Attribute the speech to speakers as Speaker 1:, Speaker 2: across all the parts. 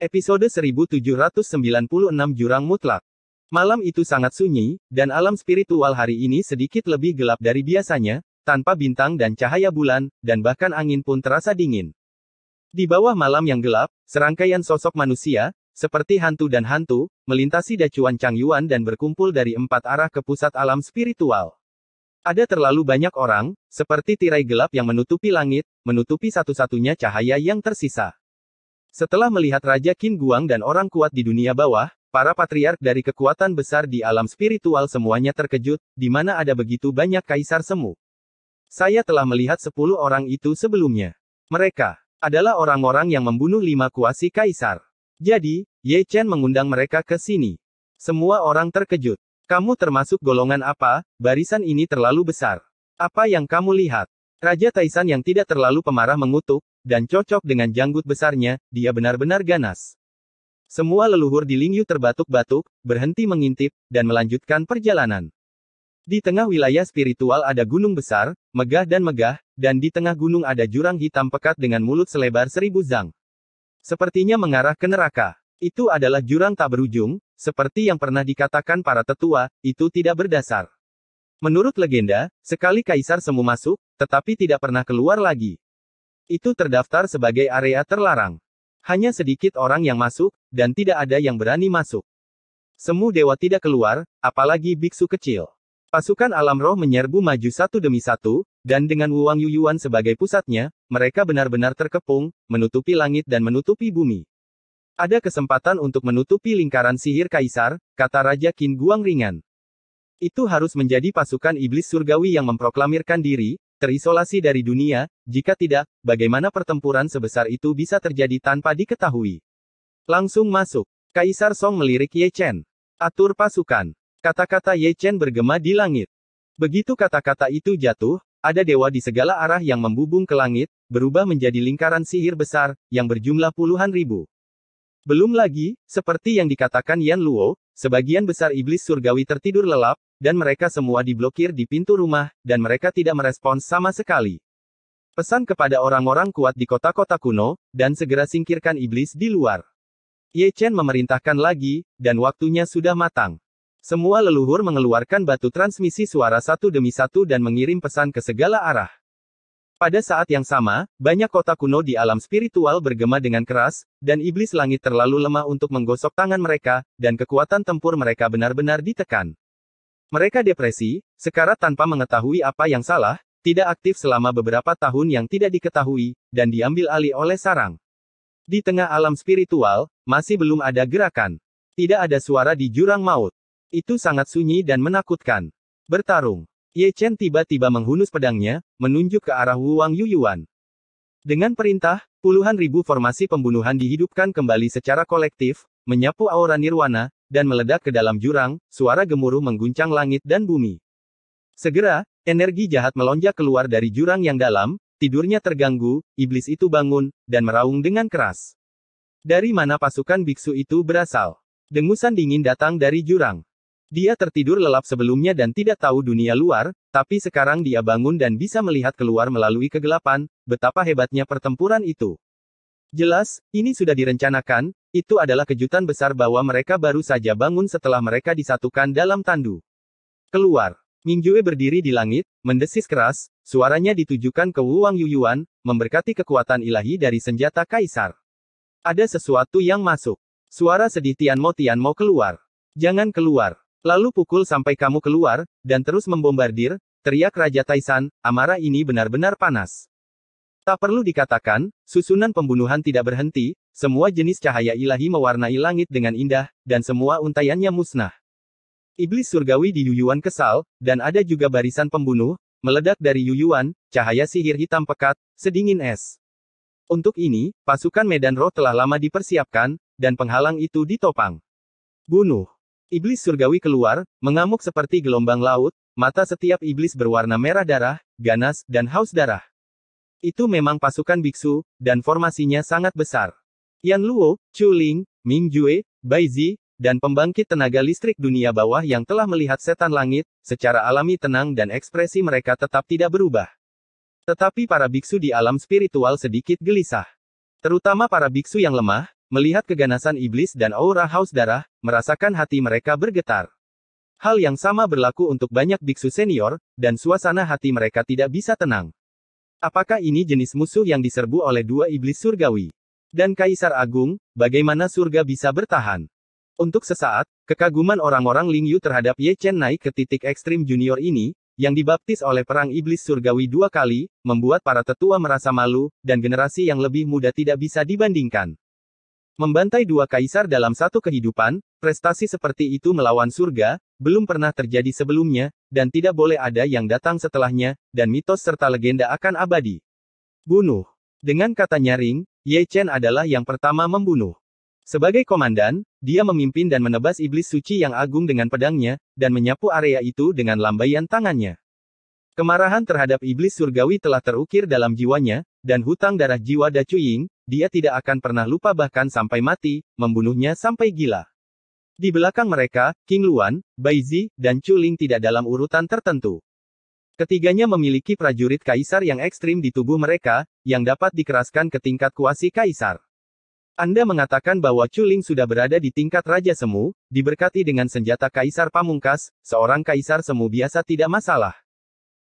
Speaker 1: Episode 1796 Jurang Mutlak. Malam itu sangat sunyi, dan alam spiritual hari ini sedikit lebih gelap dari biasanya, tanpa bintang dan cahaya bulan, dan bahkan angin pun terasa dingin. Di bawah malam yang gelap, serangkaian sosok manusia, seperti hantu dan hantu, melintasi dacuan Chang Yuan dan berkumpul dari empat arah ke pusat alam spiritual. Ada terlalu banyak orang, seperti tirai gelap yang menutupi langit, menutupi satu-satunya cahaya yang tersisa. Setelah melihat Raja Qin Guang dan orang kuat di dunia bawah, para patriark dari kekuatan besar di alam spiritual semuanya terkejut, di mana ada begitu banyak kaisar semu. Saya telah melihat sepuluh orang itu sebelumnya. Mereka adalah orang-orang yang membunuh lima kuasi kaisar. Jadi, Ye Chen mengundang mereka ke sini. Semua orang terkejut. Kamu termasuk golongan apa, barisan ini terlalu besar. Apa yang kamu lihat? Raja Taisan yang tidak terlalu pemarah mengutuk, dan cocok dengan janggut besarnya, dia benar-benar ganas. Semua leluhur di Lingyu terbatuk-batuk, berhenti mengintip, dan melanjutkan perjalanan. Di tengah wilayah spiritual ada gunung besar, megah dan megah, dan di tengah gunung ada jurang hitam pekat dengan mulut selebar seribu zang. Sepertinya mengarah ke neraka. Itu adalah jurang tak berujung, seperti yang pernah dikatakan para tetua, itu tidak berdasar. Menurut legenda, sekali kaisar semu masuk, tetapi tidak pernah keluar lagi. Itu terdaftar sebagai area terlarang. Hanya sedikit orang yang masuk, dan tidak ada yang berani masuk. Semu dewa tidak keluar, apalagi biksu kecil. Pasukan alam roh menyerbu maju satu demi satu, dan dengan Wuang Yuyuan sebagai pusatnya, mereka benar-benar terkepung, menutupi langit dan menutupi bumi. Ada kesempatan untuk menutupi lingkaran sihir kaisar, kata Raja Qin Guang ringan. Itu harus menjadi pasukan iblis surgawi yang memproklamirkan diri, terisolasi dari dunia, jika tidak, bagaimana pertempuran sebesar itu bisa terjadi tanpa diketahui? Langsung masuk. Kaisar Song melirik Ye Chen. Atur pasukan. Kata-kata Ye Chen bergema di langit. Begitu kata-kata itu jatuh, ada dewa di segala arah yang membubung ke langit, berubah menjadi lingkaran sihir besar, yang berjumlah puluhan ribu. Belum lagi, seperti yang dikatakan Yan Luo, sebagian besar iblis surgawi tertidur lelap, dan mereka semua diblokir di pintu rumah, dan mereka tidak merespons sama sekali. Pesan kepada orang-orang kuat di kota-kota kuno, dan segera singkirkan iblis di luar. Ye Chen memerintahkan lagi, dan waktunya sudah matang. Semua leluhur mengeluarkan batu transmisi suara satu demi satu dan mengirim pesan ke segala arah. Pada saat yang sama, banyak kota kuno di alam spiritual bergema dengan keras, dan iblis langit terlalu lemah untuk menggosok tangan mereka, dan kekuatan tempur mereka benar-benar ditekan. Mereka depresi, sekarat tanpa mengetahui apa yang salah, tidak aktif selama beberapa tahun yang tidak diketahui, dan diambil alih oleh sarang. Di tengah alam spiritual, masih belum ada gerakan. Tidak ada suara di jurang maut. Itu sangat sunyi dan menakutkan. Bertarung. Ye Chen tiba-tiba menghunus pedangnya, menunjuk ke arah Wuang Yuyuan. Dengan perintah, puluhan ribu formasi pembunuhan dihidupkan kembali secara kolektif, menyapu aura nirwana, dan meledak ke dalam jurang, suara gemuruh mengguncang langit dan bumi. Segera, energi jahat melonjak keluar dari jurang yang dalam, tidurnya terganggu, iblis itu bangun, dan meraung dengan keras. Dari mana pasukan biksu itu berasal? Dengusan dingin datang dari jurang. Dia tertidur lelap sebelumnya dan tidak tahu dunia luar, tapi sekarang dia bangun dan bisa melihat keluar melalui kegelapan, betapa hebatnya pertempuran itu. Jelas, ini sudah direncanakan, itu adalah kejutan besar bahwa mereka baru saja bangun setelah mereka disatukan dalam tandu. Keluar. Mingjue berdiri di langit, mendesis keras, suaranya ditujukan ke Wu Wuang Yuyuan, memberkati kekuatan ilahi dari senjata kaisar. Ada sesuatu yang masuk. Suara sedih Tian Mo keluar. Jangan keluar. Lalu pukul sampai kamu keluar, dan terus membombardir, teriak Raja Taisan, amarah ini benar-benar panas. Tak perlu dikatakan, susunan pembunuhan tidak berhenti, semua jenis cahaya ilahi mewarnai langit dengan indah, dan semua untaiannya musnah. Iblis surgawi di Yuyuan kesal, dan ada juga barisan pembunuh, meledak dari Yuyuan, cahaya sihir hitam pekat, sedingin es. Untuk ini, pasukan Medan Roh telah lama dipersiapkan, dan penghalang itu ditopang. Bunuh. Iblis surgawi keluar, mengamuk seperti gelombang laut, mata setiap iblis berwarna merah darah, ganas, dan haus darah. Itu memang pasukan biksu, dan formasinya sangat besar. Yan Luo, Chu Ling, Ming Jue, Bai Zi, dan pembangkit tenaga listrik dunia bawah yang telah melihat setan langit, secara alami tenang dan ekspresi mereka tetap tidak berubah. Tetapi para biksu di alam spiritual sedikit gelisah. Terutama para biksu yang lemah, melihat keganasan iblis dan aura haus darah, merasakan hati mereka bergetar. Hal yang sama berlaku untuk banyak biksu senior, dan suasana hati mereka tidak bisa tenang. Apakah ini jenis musuh yang diserbu oleh dua iblis surgawi? Dan Kaisar Agung, bagaimana surga bisa bertahan? Untuk sesaat, kekaguman orang-orang Lingyu terhadap Ye Chen naik ke titik ekstrim junior ini, yang dibaptis oleh perang iblis surgawi dua kali, membuat para tetua merasa malu, dan generasi yang lebih muda tidak bisa dibandingkan. Membantai dua kaisar dalam satu kehidupan, prestasi seperti itu melawan surga, belum pernah terjadi sebelumnya, dan tidak boleh ada yang datang setelahnya, dan mitos serta legenda akan abadi. Bunuh. Dengan kata nyaring, Ye Chen adalah yang pertama membunuh. Sebagai komandan, dia memimpin dan menebas iblis suci yang agung dengan pedangnya, dan menyapu area itu dengan lambaian tangannya. Kemarahan terhadap iblis surgawi telah terukir dalam jiwanya, dan hutang darah jiwa Dacuying, dia tidak akan pernah lupa bahkan sampai mati, membunuhnya sampai gila. Di belakang mereka, King Luan, Bai Zi, dan Chuling tidak dalam urutan tertentu. Ketiganya memiliki prajurit kaisar yang ekstrim di tubuh mereka, yang dapat dikeraskan ke tingkat kuasi kaisar. Anda mengatakan bahwa Chuling sudah berada di tingkat Raja Semu, diberkati dengan senjata kaisar pamungkas, seorang kaisar semu biasa tidak masalah.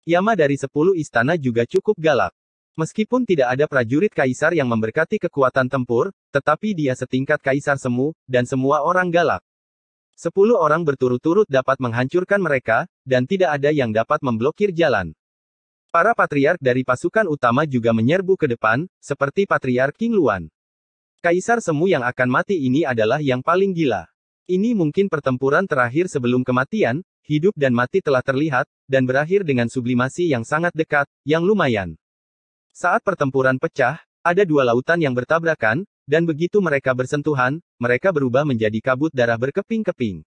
Speaker 1: Yama dari sepuluh istana juga cukup galak. Meskipun tidak ada prajurit kaisar yang memberkati kekuatan tempur, tetapi dia setingkat kaisar semu, dan semua orang galak. Sepuluh orang berturut-turut dapat menghancurkan mereka, dan tidak ada yang dapat memblokir jalan. Para patriark dari pasukan utama juga menyerbu ke depan, seperti patriark King Luan. Kaisar semu yang akan mati ini adalah yang paling gila. Ini mungkin pertempuran terakhir sebelum kematian, hidup dan mati telah terlihat, dan berakhir dengan sublimasi yang sangat dekat, yang lumayan. Saat pertempuran pecah, ada dua lautan yang bertabrakan, dan begitu mereka bersentuhan, mereka berubah menjadi kabut darah berkeping-keping.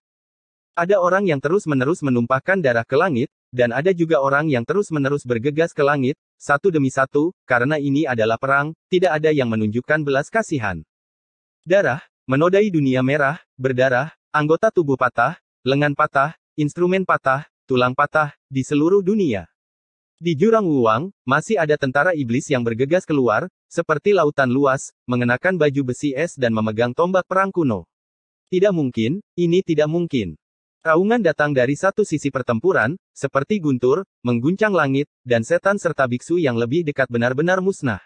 Speaker 1: Ada orang yang terus-menerus menumpahkan darah ke langit, dan ada juga orang yang terus-menerus bergegas ke langit, satu demi satu, karena ini adalah perang, tidak ada yang menunjukkan belas kasihan. Darah, menodai dunia merah, berdarah, anggota tubuh patah, lengan patah, instrumen patah, tulang patah, di seluruh dunia. Di jurang Wuang, masih ada tentara iblis yang bergegas keluar, seperti lautan luas, mengenakan baju besi es dan memegang tombak perang kuno. Tidak mungkin, ini tidak mungkin. Raungan datang dari satu sisi pertempuran, seperti guntur, mengguncang langit, dan setan serta biksu yang lebih dekat benar-benar musnah.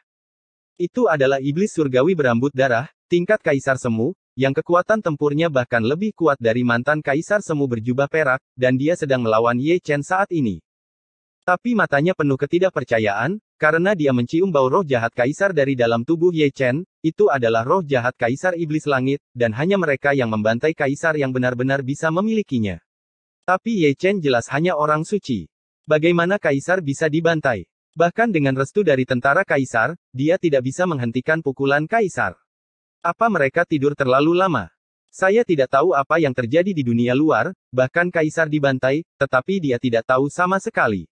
Speaker 1: Itu adalah iblis surgawi berambut darah, tingkat kaisar semu, yang kekuatan tempurnya bahkan lebih kuat dari mantan kaisar semu berjubah perak, dan dia sedang melawan Ye Chen saat ini. Tapi matanya penuh ketidakpercayaan, karena dia mencium bau roh jahat kaisar dari dalam tubuh Ye Chen, itu adalah roh jahat kaisar iblis langit, dan hanya mereka yang membantai kaisar yang benar-benar bisa memilikinya. Tapi Ye Chen jelas hanya orang suci. Bagaimana kaisar bisa dibantai? Bahkan dengan restu dari tentara kaisar, dia tidak bisa menghentikan pukulan kaisar. Apa mereka tidur terlalu lama? Saya tidak tahu apa yang terjadi di dunia luar, bahkan kaisar dibantai, tetapi dia tidak tahu sama sekali.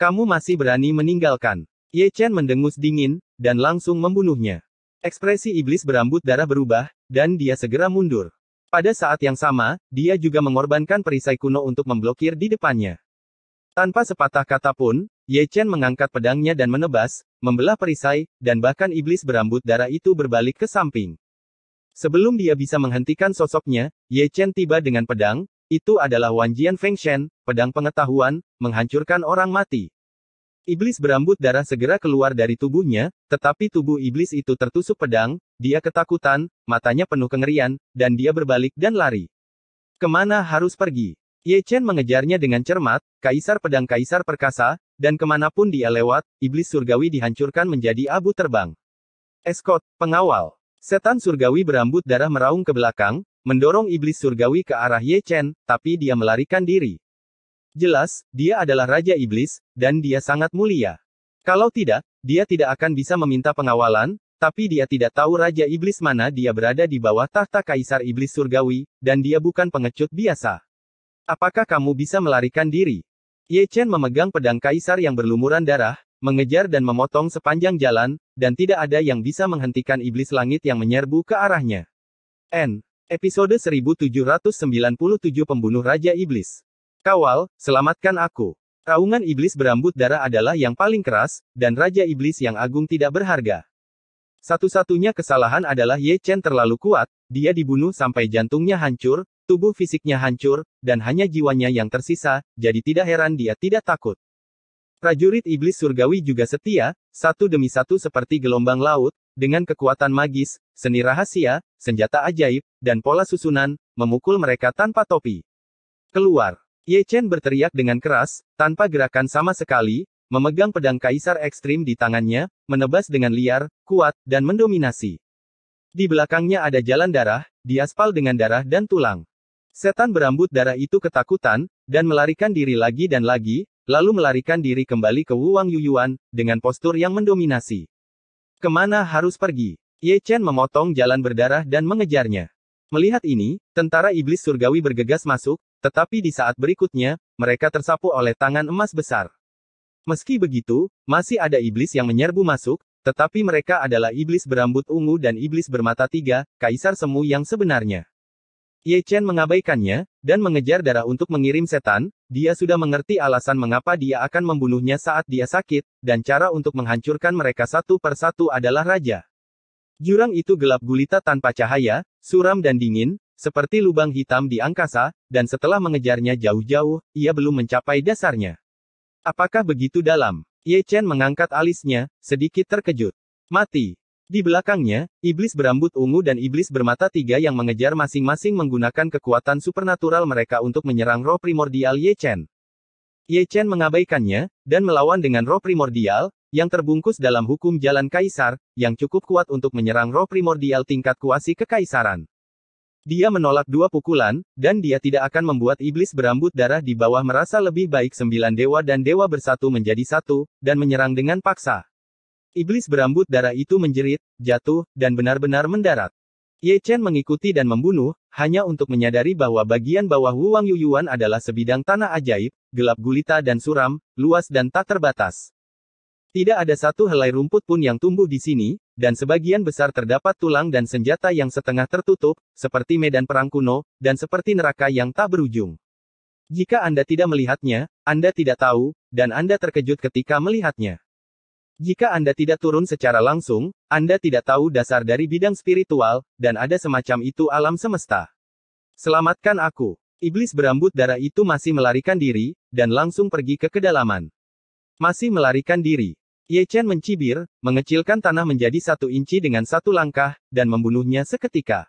Speaker 1: Kamu masih berani meninggalkan. Ye Chen mendengus dingin, dan langsung membunuhnya. Ekspresi iblis berambut darah berubah, dan dia segera mundur. Pada saat yang sama, dia juga mengorbankan perisai kuno untuk memblokir di depannya. Tanpa sepatah kata pun, Ye Chen mengangkat pedangnya dan menebas, membelah perisai, dan bahkan iblis berambut darah itu berbalik ke samping. Sebelum dia bisa menghentikan sosoknya, Ye Chen tiba dengan pedang, itu adalah Wanjian Feng Shen, pedang pengetahuan, menghancurkan orang mati. Iblis berambut darah segera keluar dari tubuhnya, tetapi tubuh iblis itu tertusuk pedang, dia ketakutan, matanya penuh kengerian, dan dia berbalik dan lari. Kemana harus pergi? Ye Chen mengejarnya dengan cermat, kaisar pedang kaisar perkasa, dan kemanapun dia lewat, iblis surgawi dihancurkan menjadi abu terbang. Eskot, pengawal. Setan surgawi berambut darah meraung ke belakang, mendorong iblis surgawi ke arah Ye Chen, tapi dia melarikan diri. Jelas, dia adalah raja iblis, dan dia sangat mulia. Kalau tidak, dia tidak akan bisa meminta pengawalan, tapi dia tidak tahu raja iblis mana dia berada di bawah tahta kaisar iblis surgawi, dan dia bukan pengecut biasa. Apakah kamu bisa melarikan diri? Ye Chen memegang pedang kaisar yang berlumuran darah, mengejar dan memotong sepanjang jalan, dan tidak ada yang bisa menghentikan iblis langit yang menyerbu ke arahnya. N. Episode 1797 Pembunuh Raja Iblis. Kawal, selamatkan aku. Raungan iblis berambut darah adalah yang paling keras, dan Raja Iblis yang agung tidak berharga. Satu-satunya kesalahan adalah Ye Chen terlalu kuat, dia dibunuh sampai jantungnya hancur, tubuh fisiknya hancur, dan hanya jiwanya yang tersisa, jadi tidak heran dia tidak takut. Prajurit iblis surgawi juga setia, satu demi satu seperti gelombang laut, dengan kekuatan magis, seni rahasia, senjata ajaib, dan pola susunan, memukul mereka tanpa topi. Keluar. Ye Chen berteriak dengan keras, tanpa gerakan sama sekali, memegang pedang kaisar ekstrim di tangannya, menebas dengan liar, kuat, dan mendominasi. Di belakangnya ada jalan darah, diaspal dengan darah dan tulang. Setan berambut darah itu ketakutan, dan melarikan diri lagi dan lagi, lalu melarikan diri kembali ke Wuang Yuyuan, dengan postur yang mendominasi. Kemana harus pergi? Ye Chen memotong jalan berdarah dan mengejarnya. Melihat ini, tentara iblis surgawi bergegas masuk, tetapi di saat berikutnya, mereka tersapu oleh tangan emas besar. Meski begitu, masih ada iblis yang menyerbu masuk, tetapi mereka adalah iblis berambut ungu dan iblis bermata tiga, kaisar semu yang sebenarnya. Ye Chen mengabaikannya, dan mengejar darah untuk mengirim setan, dia sudah mengerti alasan mengapa dia akan membunuhnya saat dia sakit, dan cara untuk menghancurkan mereka satu per satu adalah raja. Jurang itu gelap gulita tanpa cahaya, suram dan dingin, seperti lubang hitam di angkasa, dan setelah mengejarnya jauh-jauh, ia belum mencapai dasarnya. Apakah begitu dalam? Ye Chen mengangkat alisnya, sedikit terkejut. Mati. Di belakangnya, iblis berambut ungu dan iblis bermata tiga yang mengejar masing-masing menggunakan kekuatan supernatural mereka untuk menyerang roh primordial Ye Chen. Ye Chen mengabaikannya, dan melawan dengan roh primordial, yang terbungkus dalam hukum jalan kaisar, yang cukup kuat untuk menyerang roh primordial tingkat kuasi kekaisaran. Dia menolak dua pukulan, dan dia tidak akan membuat iblis berambut darah di bawah merasa lebih baik sembilan dewa dan dewa bersatu menjadi satu, dan menyerang dengan paksa. Iblis berambut darah itu menjerit, jatuh, dan benar-benar mendarat. Ye Chen mengikuti dan membunuh, hanya untuk menyadari bahwa bagian bawah Wuang Yuyuan adalah sebidang tanah ajaib, gelap gulita dan suram, luas dan tak terbatas. Tidak ada satu helai rumput pun yang tumbuh di sini, dan sebagian besar terdapat tulang dan senjata yang setengah tertutup, seperti medan perang kuno, dan seperti neraka yang tak berujung. Jika Anda tidak melihatnya, Anda tidak tahu, dan Anda terkejut ketika melihatnya. Jika Anda tidak turun secara langsung, Anda tidak tahu dasar dari bidang spiritual, dan ada semacam itu alam semesta. Selamatkan aku. Iblis berambut darah itu masih melarikan diri, dan langsung pergi ke kedalaman. Masih melarikan diri. Ye Chen mencibir, mengecilkan tanah menjadi satu inci dengan satu langkah, dan membunuhnya seketika.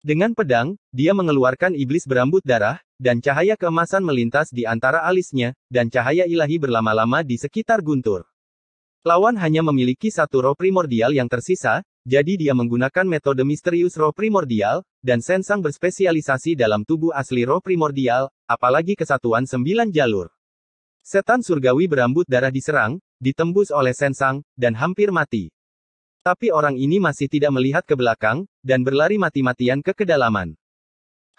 Speaker 1: Dengan pedang, dia mengeluarkan iblis berambut darah, dan cahaya keemasan melintas di antara alisnya, dan cahaya ilahi berlama-lama di sekitar guntur. Lawan hanya memiliki satu roh primordial yang tersisa, jadi dia menggunakan metode misterius roh primordial, dan Sensang berspesialisasi dalam tubuh asli roh primordial, apalagi kesatuan sembilan jalur. Setan surgawi berambut darah diserang, ditembus oleh Sensang, dan hampir mati. Tapi orang ini masih tidak melihat ke belakang, dan berlari mati-matian ke kedalaman.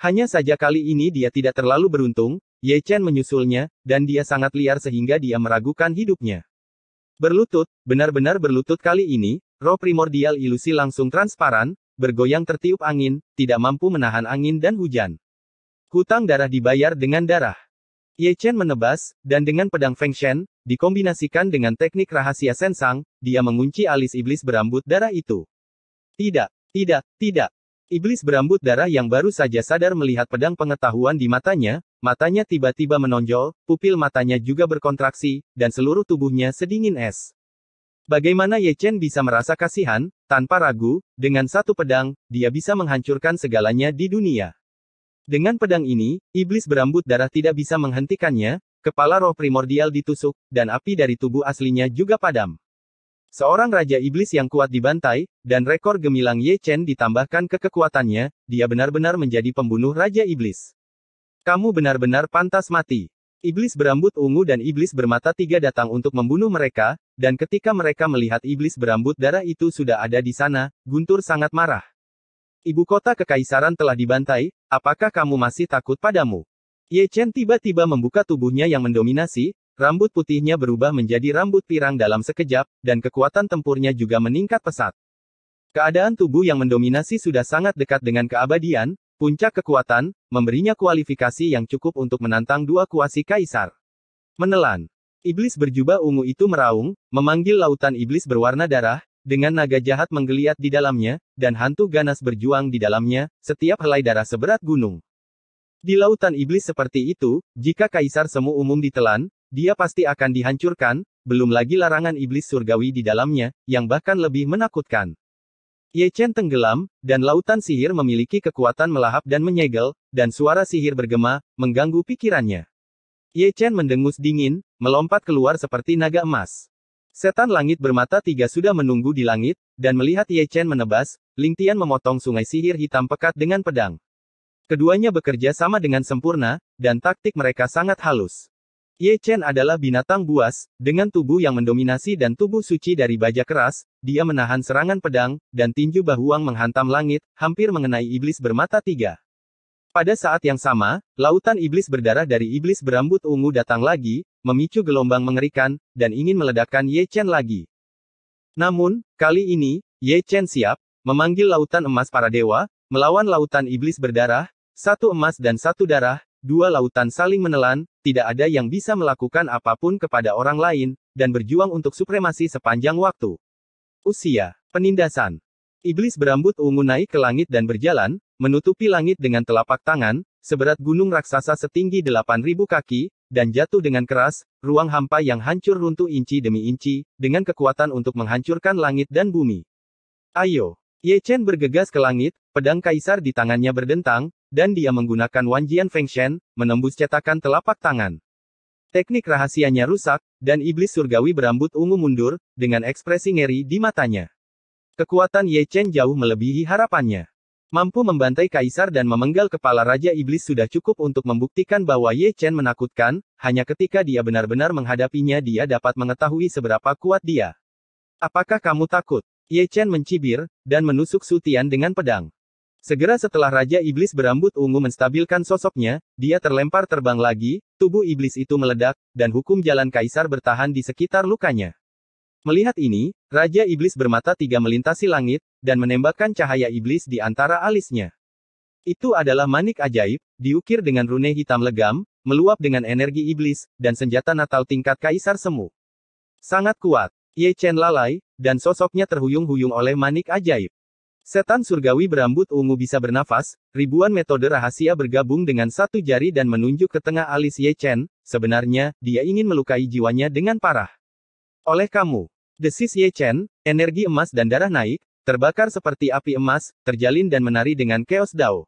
Speaker 1: Hanya saja kali ini dia tidak terlalu beruntung, Ye Chen menyusulnya, dan dia sangat liar sehingga dia meragukan hidupnya. Berlutut, benar-benar berlutut kali ini, roh primordial ilusi langsung transparan, bergoyang tertiup angin, tidak mampu menahan angin dan hujan. Hutang darah dibayar dengan darah. Ye Chen menebas, dan dengan pedang Feng Shen, dikombinasikan dengan teknik rahasia Sensang, dia mengunci alis iblis berambut darah itu. Tidak, tidak, tidak, Iblis berambut darah yang baru saja sadar melihat pedang pengetahuan di matanya, matanya tiba-tiba menonjol, pupil matanya juga berkontraksi, dan seluruh tubuhnya sedingin es. Bagaimana Ye Chen bisa merasa kasihan, tanpa ragu, dengan satu pedang, dia bisa menghancurkan segalanya di dunia. Dengan pedang ini, iblis berambut darah tidak bisa menghentikannya, kepala roh primordial ditusuk, dan api dari tubuh aslinya juga padam. Seorang raja iblis yang kuat dibantai, dan rekor gemilang Ye Chen ditambahkan ke kekuatannya, dia benar-benar menjadi pembunuh raja iblis. Kamu benar-benar pantas mati. Iblis berambut ungu dan iblis bermata tiga datang untuk membunuh mereka, dan ketika mereka melihat iblis berambut darah itu sudah ada di sana, Guntur sangat marah. Ibu kota kekaisaran telah dibantai, apakah kamu masih takut padamu? Ye Chen tiba-tiba membuka tubuhnya yang mendominasi, Rambut putihnya berubah menjadi rambut pirang dalam sekejap, dan kekuatan tempurnya juga meningkat pesat. Keadaan tubuh yang mendominasi sudah sangat dekat dengan keabadian, puncak kekuatan, memberinya kualifikasi yang cukup untuk menantang dua kuasi kaisar. Menelan. Iblis berjubah ungu itu meraung, memanggil lautan iblis berwarna darah, dengan naga jahat menggeliat di dalamnya, dan hantu ganas berjuang di dalamnya, setiap helai darah seberat gunung. Di lautan iblis seperti itu, jika kaisar semu umum ditelan, dia pasti akan dihancurkan, belum lagi larangan iblis surgawi di dalamnya, yang bahkan lebih menakutkan. Ye Chen tenggelam, dan lautan sihir memiliki kekuatan melahap dan menyegel, dan suara sihir bergema, mengganggu pikirannya. Ye Chen mendengus dingin, melompat keluar seperti naga emas. Setan langit bermata tiga sudah menunggu di langit, dan melihat Ye Chen menebas, Ling Tian memotong sungai sihir hitam pekat dengan pedang. Keduanya bekerja sama dengan sempurna, dan taktik mereka sangat halus. Ye Chen adalah binatang buas, dengan tubuh yang mendominasi dan tubuh suci dari baja keras, dia menahan serangan pedang, dan tinju bahuang menghantam langit, hampir mengenai iblis bermata tiga. Pada saat yang sama, lautan iblis berdarah dari iblis berambut ungu datang lagi, memicu gelombang mengerikan, dan ingin meledakkan Ye Chen lagi. Namun, kali ini, Ye Chen siap, memanggil lautan emas para dewa, melawan lautan iblis berdarah, satu emas dan satu darah, Dua lautan saling menelan, tidak ada yang bisa melakukan apapun kepada orang lain, dan berjuang untuk supremasi sepanjang waktu. Usia, penindasan. Iblis berambut ungu naik ke langit dan berjalan, menutupi langit dengan telapak tangan, seberat gunung raksasa setinggi 8.000 kaki, dan jatuh dengan keras, ruang hampa yang hancur runtuh inci demi inci, dengan kekuatan untuk menghancurkan langit dan bumi. Ayo! Ye Chen bergegas ke langit, pedang kaisar di tangannya berdentang, dan dia menggunakan Wanjian Shen, menembus cetakan telapak tangan. Teknik rahasianya rusak, dan iblis surgawi berambut ungu mundur, dengan ekspresi ngeri di matanya. Kekuatan Ye Chen jauh melebihi harapannya. Mampu membantai kaisar dan memenggal kepala Raja Iblis sudah cukup untuk membuktikan bahwa Ye Chen menakutkan, hanya ketika dia benar-benar menghadapinya dia dapat mengetahui seberapa kuat dia. Apakah kamu takut? Ye Chen mencibir, dan menusuk Sutian dengan pedang. Segera setelah Raja Iblis berambut ungu menstabilkan sosoknya, dia terlempar terbang lagi, tubuh iblis itu meledak, dan hukum jalan kaisar bertahan di sekitar lukanya. Melihat ini, Raja Iblis bermata tiga melintasi langit, dan menembakkan cahaya iblis di antara alisnya. Itu adalah manik ajaib, diukir dengan rune hitam legam, meluap dengan energi iblis, dan senjata natal tingkat kaisar semu. Sangat kuat, Ye Chen lalai, dan sosoknya terhuyung-huyung oleh manik ajaib. Setan surgawi berambut ungu bisa bernafas, ribuan metode rahasia bergabung dengan satu jari dan menunjuk ke tengah alis Ye Chen, sebenarnya, dia ingin melukai jiwanya dengan parah. Oleh kamu, desis Ye Chen, energi emas dan darah naik, terbakar seperti api emas, terjalin dan menari dengan keos dao.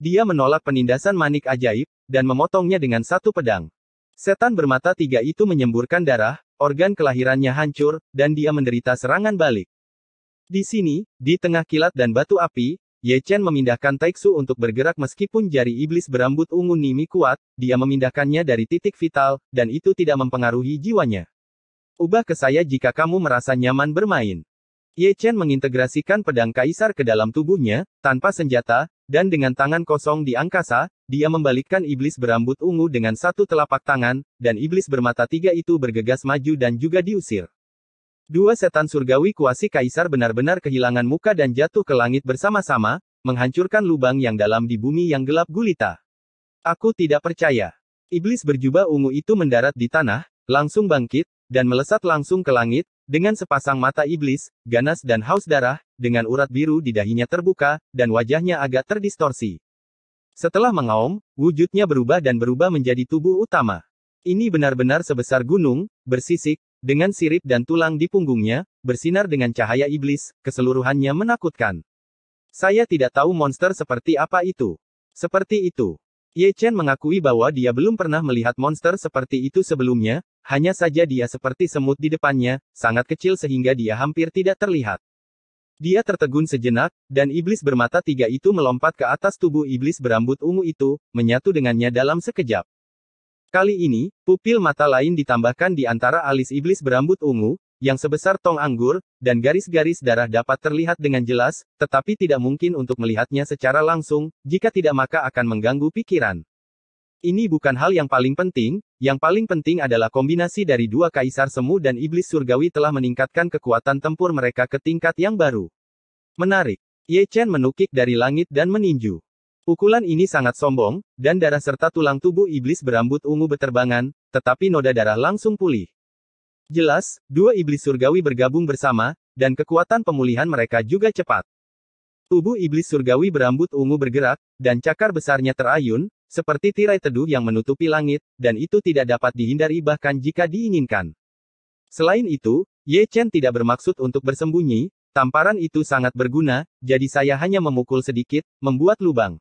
Speaker 1: Dia menolak penindasan manik ajaib, dan memotongnya dengan satu pedang. Setan bermata tiga itu menyemburkan darah, organ kelahirannya hancur, dan dia menderita serangan balik. Di sini, di tengah kilat dan batu api, Ye Chen memindahkan Taiksu untuk bergerak meskipun jari iblis berambut ungu Nimi kuat, dia memindahkannya dari titik vital, dan itu tidak mempengaruhi jiwanya. Ubah ke saya jika kamu merasa nyaman bermain. Ye Chen mengintegrasikan pedang kaisar ke dalam tubuhnya, tanpa senjata, dan dengan tangan kosong di angkasa, dia membalikkan iblis berambut ungu dengan satu telapak tangan, dan iblis bermata tiga itu bergegas maju dan juga diusir. Dua setan surgawi kuasi kaisar benar-benar kehilangan muka dan jatuh ke langit bersama-sama, menghancurkan lubang yang dalam di bumi yang gelap gulita. Aku tidak percaya. Iblis berjubah ungu itu mendarat di tanah, langsung bangkit, dan melesat langsung ke langit, dengan sepasang mata iblis, ganas dan haus darah, dengan urat biru di dahinya terbuka, dan wajahnya agak terdistorsi. Setelah mengaum, wujudnya berubah dan berubah menjadi tubuh utama. Ini benar-benar sebesar gunung, bersisik, dengan sirip dan tulang di punggungnya, bersinar dengan cahaya iblis, keseluruhannya menakutkan. Saya tidak tahu monster seperti apa itu. Seperti itu. Ye Chen mengakui bahwa dia belum pernah melihat monster seperti itu sebelumnya, hanya saja dia seperti semut di depannya, sangat kecil sehingga dia hampir tidak terlihat. Dia tertegun sejenak, dan iblis bermata tiga itu melompat ke atas tubuh iblis berambut ungu itu, menyatu dengannya dalam sekejap. Kali ini, pupil mata lain ditambahkan di antara alis iblis berambut ungu, yang sebesar tong anggur, dan garis-garis darah dapat terlihat dengan jelas, tetapi tidak mungkin untuk melihatnya secara langsung, jika tidak maka akan mengganggu pikiran. Ini bukan hal yang paling penting, yang paling penting adalah kombinasi dari dua kaisar semu dan iblis surgawi telah meningkatkan kekuatan tempur mereka ke tingkat yang baru. Menarik. Ye Chen menukik dari langit dan meninju. Pukulan ini sangat sombong, dan darah serta tulang tubuh iblis berambut ungu beterbangan, tetapi noda darah langsung pulih. Jelas, dua iblis surgawi bergabung bersama, dan kekuatan pemulihan mereka juga cepat. Tubuh iblis surgawi berambut ungu bergerak, dan cakar besarnya terayun, seperti tirai teduh yang menutupi langit, dan itu tidak dapat dihindari bahkan jika diinginkan. Selain itu, Ye Chen tidak bermaksud untuk bersembunyi, tamparan itu sangat berguna, jadi saya hanya memukul sedikit, membuat lubang.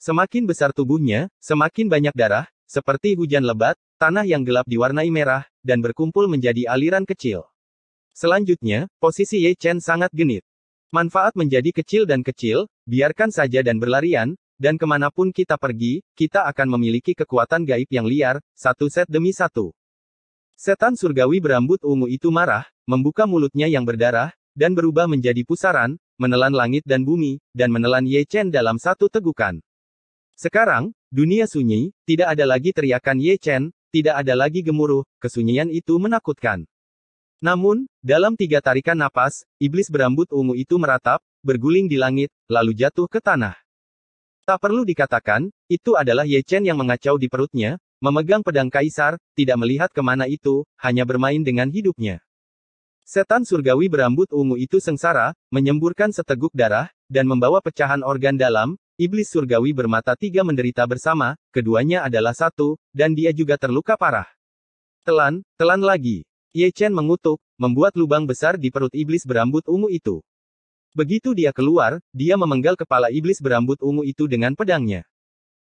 Speaker 1: Semakin besar tubuhnya, semakin banyak darah, seperti hujan lebat, tanah yang gelap diwarnai merah, dan berkumpul menjadi aliran kecil. Selanjutnya, posisi Ye Chen sangat genit. Manfaat menjadi kecil dan kecil, biarkan saja dan berlarian, dan kemanapun kita pergi, kita akan memiliki kekuatan gaib yang liar, satu set demi satu. Setan surgawi berambut ungu itu marah, membuka mulutnya yang berdarah, dan berubah menjadi pusaran, menelan langit dan bumi, dan menelan Ye Chen dalam satu tegukan. Sekarang, dunia sunyi, tidak ada lagi teriakan Ye Chen, tidak ada lagi gemuruh, kesunyian itu menakutkan. Namun, dalam tiga tarikan napas, iblis berambut ungu itu meratap, berguling di langit, lalu jatuh ke tanah. Tak perlu dikatakan, itu adalah Ye Chen yang mengacau di perutnya, memegang pedang kaisar, tidak melihat kemana itu, hanya bermain dengan hidupnya. Setan surgawi berambut ungu itu sengsara, menyemburkan seteguk darah, dan membawa pecahan organ dalam, Iblis surgawi bermata tiga menderita bersama, keduanya adalah satu, dan dia juga terluka parah. Telan, telan lagi. Ye Chen mengutuk, membuat lubang besar di perut iblis berambut ungu itu. Begitu dia keluar, dia memenggal kepala iblis berambut ungu itu dengan pedangnya.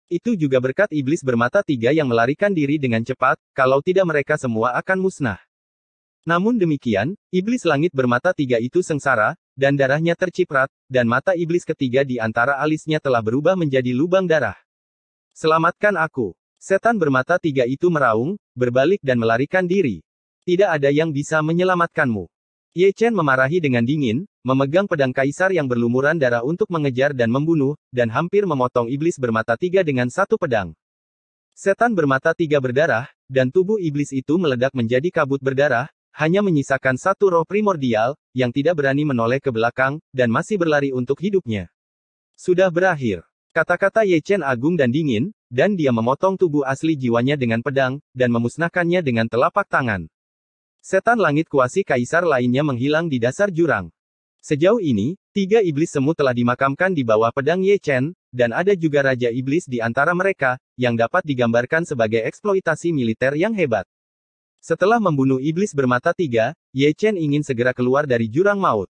Speaker 1: Itu juga berkat iblis bermata tiga yang melarikan diri dengan cepat, kalau tidak mereka semua akan musnah. Namun demikian, iblis langit bermata tiga itu sengsara, dan darahnya terciprat, dan mata iblis ketiga di antara alisnya telah berubah menjadi lubang darah. Selamatkan aku. Setan bermata tiga itu meraung, berbalik dan melarikan diri. Tidak ada yang bisa menyelamatkanmu. Ye Chen memarahi dengan dingin, memegang pedang kaisar yang berlumuran darah untuk mengejar dan membunuh, dan hampir memotong iblis bermata tiga dengan satu pedang. Setan bermata tiga berdarah, dan tubuh iblis itu meledak menjadi kabut berdarah, hanya menyisakan satu roh primordial, yang tidak berani menoleh ke belakang, dan masih berlari untuk hidupnya. Sudah berakhir. Kata-kata Ye Chen agung dan dingin, dan dia memotong tubuh asli jiwanya dengan pedang, dan memusnahkannya dengan telapak tangan. Setan langit kuasi kaisar lainnya menghilang di dasar jurang. Sejauh ini, tiga iblis semu telah dimakamkan di bawah pedang Ye Chen, dan ada juga Raja Iblis di antara mereka, yang dapat digambarkan sebagai eksploitasi militer yang hebat. Setelah membunuh iblis bermata tiga, Ye Chen ingin segera keluar dari jurang maut.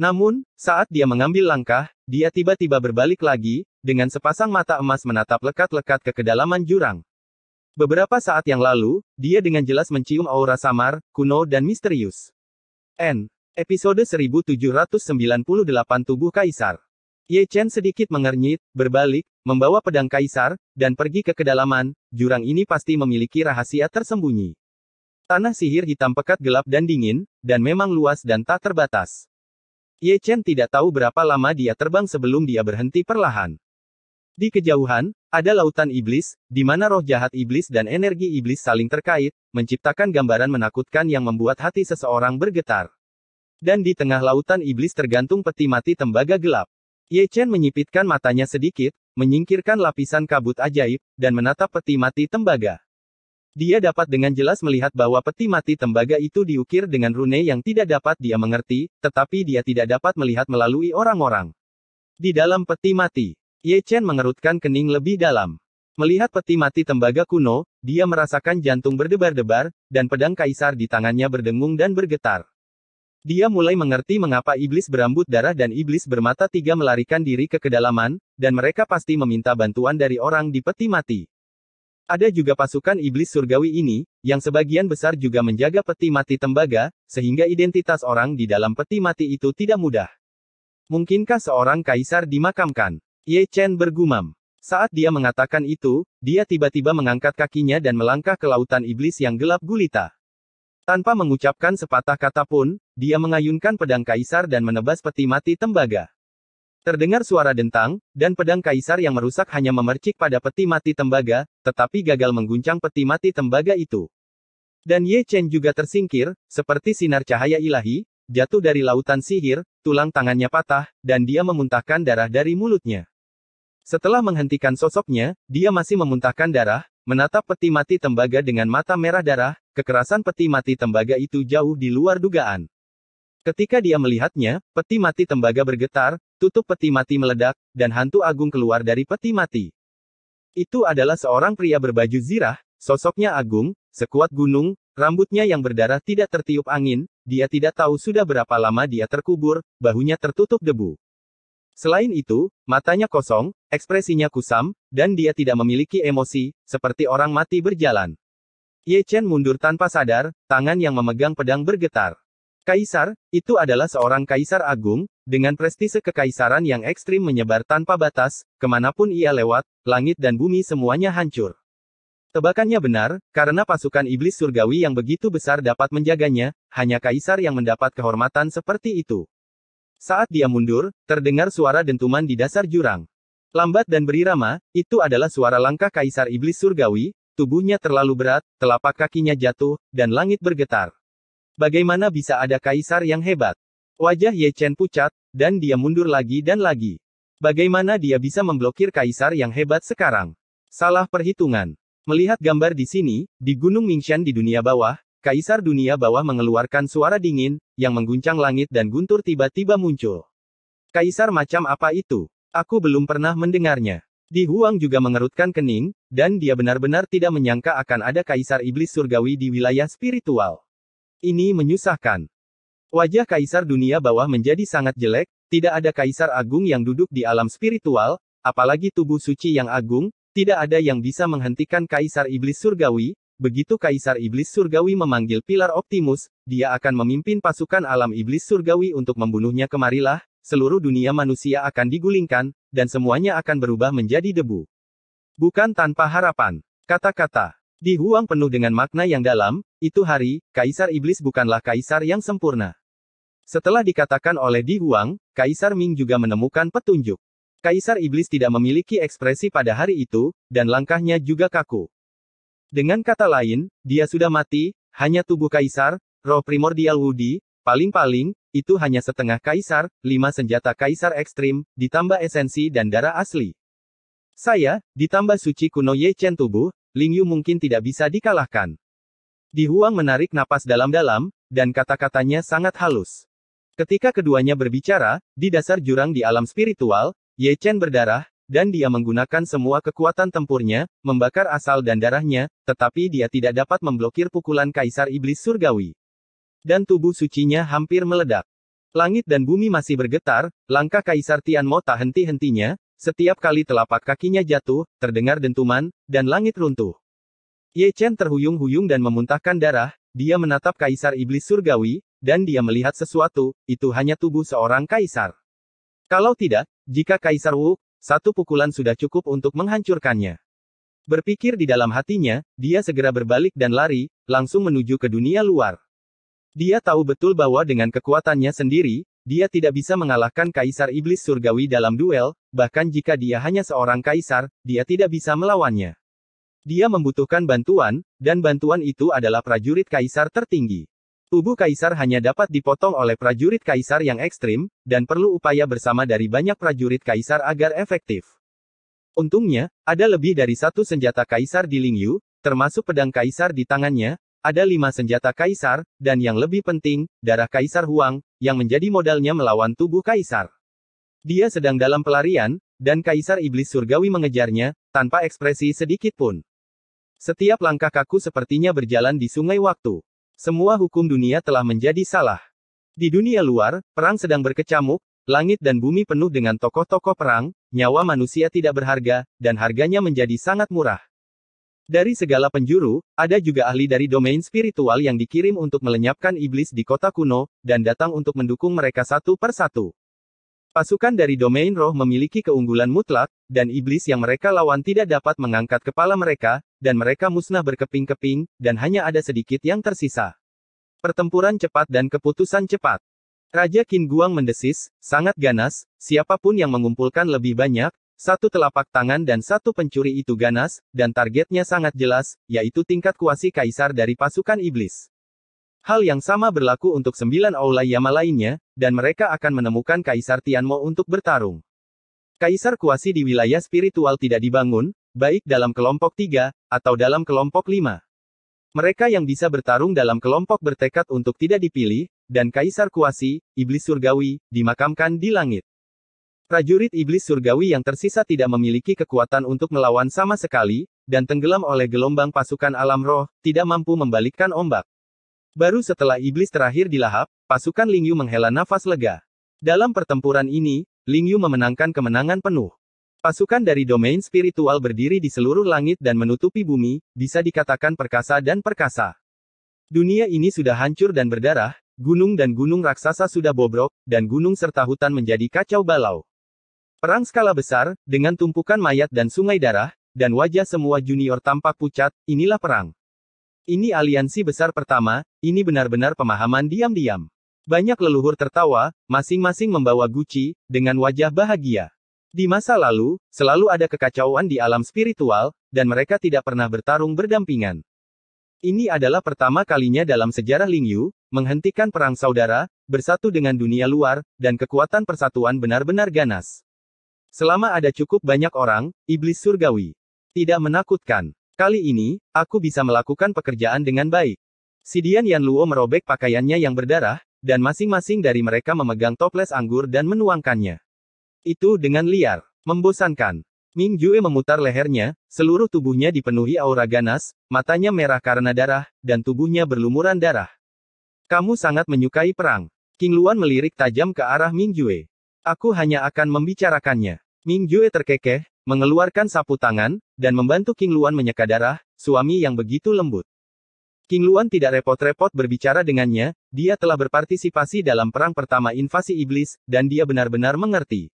Speaker 1: Namun, saat dia mengambil langkah, dia tiba-tiba berbalik lagi, dengan sepasang mata emas menatap lekat-lekat ke kedalaman jurang. Beberapa saat yang lalu, dia dengan jelas mencium aura samar, kuno dan misterius. N. Episode 1798 Tubuh Kaisar. Ye Chen sedikit mengernyit, berbalik, membawa pedang kaisar, dan pergi ke kedalaman, jurang ini pasti memiliki rahasia tersembunyi. Tanah sihir hitam pekat gelap dan dingin, dan memang luas dan tak terbatas. Ye Chen tidak tahu berapa lama dia terbang sebelum dia berhenti perlahan. Di kejauhan, ada lautan iblis, di mana roh jahat iblis dan energi iblis saling terkait, menciptakan gambaran menakutkan yang membuat hati seseorang bergetar. Dan di tengah lautan iblis tergantung peti mati tembaga gelap. Ye Chen menyipitkan matanya sedikit, menyingkirkan lapisan kabut ajaib, dan menatap peti mati tembaga. Dia dapat dengan jelas melihat bahwa peti mati tembaga itu diukir dengan rune yang tidak dapat dia mengerti, tetapi dia tidak dapat melihat melalui orang-orang. Di dalam peti mati, Ye Chen mengerutkan kening lebih dalam. Melihat peti mati tembaga kuno, dia merasakan jantung berdebar-debar, dan pedang kaisar di tangannya berdengung dan bergetar. Dia mulai mengerti mengapa iblis berambut darah dan iblis bermata tiga melarikan diri ke kedalaman, dan mereka pasti meminta bantuan dari orang di peti mati. Ada juga pasukan iblis surgawi ini, yang sebagian besar juga menjaga peti mati tembaga, sehingga identitas orang di dalam peti mati itu tidak mudah. Mungkinkah seorang kaisar dimakamkan? Ye Chen bergumam. Saat dia mengatakan itu, dia tiba-tiba mengangkat kakinya dan melangkah ke lautan iblis yang gelap gulita. Tanpa mengucapkan sepatah kata pun, dia mengayunkan pedang kaisar dan menebas peti mati tembaga. Terdengar suara dentang, dan pedang kaisar yang merusak hanya memercik pada peti mati tembaga, tetapi gagal mengguncang peti mati tembaga itu. Dan Ye Chen juga tersingkir, seperti sinar cahaya ilahi, jatuh dari lautan sihir, tulang tangannya patah, dan dia memuntahkan darah dari mulutnya. Setelah menghentikan sosoknya, dia masih memuntahkan darah, menatap peti mati tembaga dengan mata merah darah, kekerasan peti mati tembaga itu jauh di luar dugaan. Ketika dia melihatnya, peti mati tembaga bergetar, tutup peti mati meledak, dan hantu agung keluar dari peti mati. Itu adalah seorang pria berbaju zirah, sosoknya agung, sekuat gunung, rambutnya yang berdarah tidak tertiup angin, dia tidak tahu sudah berapa lama dia terkubur, bahunya tertutup debu. Selain itu, matanya kosong, ekspresinya kusam, dan dia tidak memiliki emosi, seperti orang mati berjalan. Ye Chen mundur tanpa sadar, tangan yang memegang pedang bergetar. Kaisar, itu adalah seorang kaisar agung, dengan prestise kekaisaran yang ekstrim menyebar tanpa batas, kemanapun ia lewat, langit dan bumi semuanya hancur. Tebakannya benar, karena pasukan iblis surgawi yang begitu besar dapat menjaganya, hanya kaisar yang mendapat kehormatan seperti itu. Saat dia mundur, terdengar suara dentuman di dasar jurang. Lambat dan berirama, itu adalah suara langkah kaisar iblis surgawi, tubuhnya terlalu berat, telapak kakinya jatuh, dan langit bergetar. Bagaimana bisa ada kaisar yang hebat? Wajah Ye Chen pucat, dan dia mundur lagi dan lagi. Bagaimana dia bisa memblokir kaisar yang hebat sekarang? Salah perhitungan. Melihat gambar di sini, di Gunung Mingshan di dunia bawah, Kaisar dunia bawah mengeluarkan suara dingin, yang mengguncang langit dan guntur tiba-tiba muncul. Kaisar macam apa itu? Aku belum pernah mendengarnya. Di Huang juga mengerutkan kening, dan dia benar-benar tidak menyangka akan ada kaisar iblis surgawi di wilayah spiritual. Ini menyusahkan. Wajah kaisar dunia bawah menjadi sangat jelek, tidak ada kaisar agung yang duduk di alam spiritual, apalagi tubuh suci yang agung, tidak ada yang bisa menghentikan kaisar iblis surgawi. Begitu kaisar iblis surgawi memanggil pilar Optimus, dia akan memimpin pasukan alam iblis surgawi untuk membunuhnya kemarilah, seluruh dunia manusia akan digulingkan, dan semuanya akan berubah menjadi debu. Bukan tanpa harapan. Kata-kata. Di huang penuh dengan makna yang dalam, itu hari, Kaisar Iblis bukanlah Kaisar yang sempurna. Setelah dikatakan oleh Di Huang, Kaisar Ming juga menemukan petunjuk. Kaisar Iblis tidak memiliki ekspresi pada hari itu, dan langkahnya juga kaku. Dengan kata lain, dia sudah mati, hanya tubuh Kaisar, roh primordial Wudi, paling-paling, itu hanya setengah Kaisar, lima senjata Kaisar ekstrim, ditambah esensi dan darah asli. Saya, ditambah suci kuno Ye Chen tubuh, Ling Yu mungkin tidak bisa dikalahkan. Di Huang menarik napas dalam-dalam, dan kata-katanya sangat halus. Ketika keduanya berbicara, di dasar jurang di alam spiritual, Ye Chen berdarah, dan dia menggunakan semua kekuatan tempurnya, membakar asal dan darahnya, tetapi dia tidak dapat memblokir pukulan Kaisar Iblis Surgawi. Dan tubuh sucinya hampir meledak. Langit dan bumi masih bergetar, langkah Kaisar Tian Mo tak henti-hentinya, setiap kali telapak kakinya jatuh, terdengar dentuman, dan langit runtuh. Ye Chen terhuyung-huyung dan memuntahkan darah, dia menatap kaisar iblis surgawi, dan dia melihat sesuatu, itu hanya tubuh seorang kaisar. Kalau tidak, jika kaisar Wu, satu pukulan sudah cukup untuk menghancurkannya. Berpikir di dalam hatinya, dia segera berbalik dan lari, langsung menuju ke dunia luar. Dia tahu betul bahwa dengan kekuatannya sendiri, dia tidak bisa mengalahkan kaisar iblis surgawi dalam duel, bahkan jika dia hanya seorang kaisar, dia tidak bisa melawannya. Dia membutuhkan bantuan, dan bantuan itu adalah prajurit kaisar tertinggi. Tubuh kaisar hanya dapat dipotong oleh prajurit kaisar yang ekstrim, dan perlu upaya bersama dari banyak prajurit kaisar agar efektif. Untungnya, ada lebih dari satu senjata kaisar di Lingyu, termasuk pedang kaisar di tangannya, ada lima senjata kaisar, dan yang lebih penting, darah kaisar Huang, yang menjadi modalnya melawan tubuh kaisar. Dia sedang dalam pelarian, dan kaisar iblis surgawi mengejarnya, tanpa ekspresi sedikit pun. Setiap langkah kaku sepertinya berjalan di sungai waktu. Semua hukum dunia telah menjadi salah. Di dunia luar, perang sedang berkecamuk, langit dan bumi penuh dengan tokoh-tokoh perang, nyawa manusia tidak berharga, dan harganya menjadi sangat murah. Dari segala penjuru, ada juga ahli dari domain spiritual yang dikirim untuk melenyapkan iblis di kota kuno, dan datang untuk mendukung mereka satu per satu. Pasukan dari domain roh memiliki keunggulan mutlak, dan iblis yang mereka lawan tidak dapat mengangkat kepala mereka, dan mereka musnah berkeping-keping, dan hanya ada sedikit yang tersisa. Pertempuran cepat dan keputusan cepat. Raja Qin Guang mendesis, sangat ganas, siapapun yang mengumpulkan lebih banyak, satu telapak tangan dan satu pencuri itu ganas, dan targetnya sangat jelas, yaitu tingkat kuasi kaisar dari pasukan iblis. Hal yang sama berlaku untuk sembilan Aula Yama lainnya, dan mereka akan menemukan Kaisar Tianmo untuk bertarung. Kaisar kuasi di wilayah spiritual tidak dibangun, baik dalam kelompok tiga, atau dalam kelompok lima. Mereka yang bisa bertarung dalam kelompok bertekad untuk tidak dipilih, dan Kaisar kuasi, iblis surgawi, dimakamkan di langit. Prajurit iblis surgawi yang tersisa tidak memiliki kekuatan untuk melawan sama sekali, dan tenggelam oleh gelombang pasukan alam roh, tidak mampu membalikkan ombak. Baru setelah iblis terakhir dilahap, pasukan Lingyu menghela nafas lega. Dalam pertempuran ini, Lingyu memenangkan kemenangan penuh. Pasukan dari domain spiritual berdiri di seluruh langit dan menutupi bumi, bisa dikatakan perkasa dan perkasa. Dunia ini sudah hancur dan berdarah, gunung dan gunung raksasa sudah bobrok, dan gunung serta hutan menjadi kacau balau. Perang skala besar, dengan tumpukan mayat dan sungai darah, dan wajah semua junior tampak pucat, inilah perang. Ini aliansi besar pertama, ini benar-benar pemahaman diam-diam. Banyak leluhur tertawa, masing-masing membawa guci, dengan wajah bahagia. Di masa lalu, selalu ada kekacauan di alam spiritual, dan mereka tidak pernah bertarung berdampingan. Ini adalah pertama kalinya dalam sejarah Lingyu, menghentikan perang saudara, bersatu dengan dunia luar, dan kekuatan persatuan benar-benar ganas. Selama ada cukup banyak orang, iblis surgawi tidak menakutkan. Kali ini, aku bisa melakukan pekerjaan dengan baik. Sidian Yan Luo merobek pakaiannya yang berdarah, dan masing-masing dari mereka memegang toples anggur dan menuangkannya. Itu dengan liar, membosankan. Ming Jue memutar lehernya, seluruh tubuhnya dipenuhi aura ganas, matanya merah karena darah, dan tubuhnya berlumuran darah. Kamu sangat menyukai perang. King Luan melirik tajam ke arah Ming Jue. Aku hanya akan membicarakannya. Ming Yue terkekeh, mengeluarkan sapu tangan, dan membantu King Luan menyeka darah, suami yang begitu lembut. King Luan tidak repot-repot berbicara dengannya, dia telah berpartisipasi dalam perang pertama invasi iblis, dan dia benar-benar mengerti.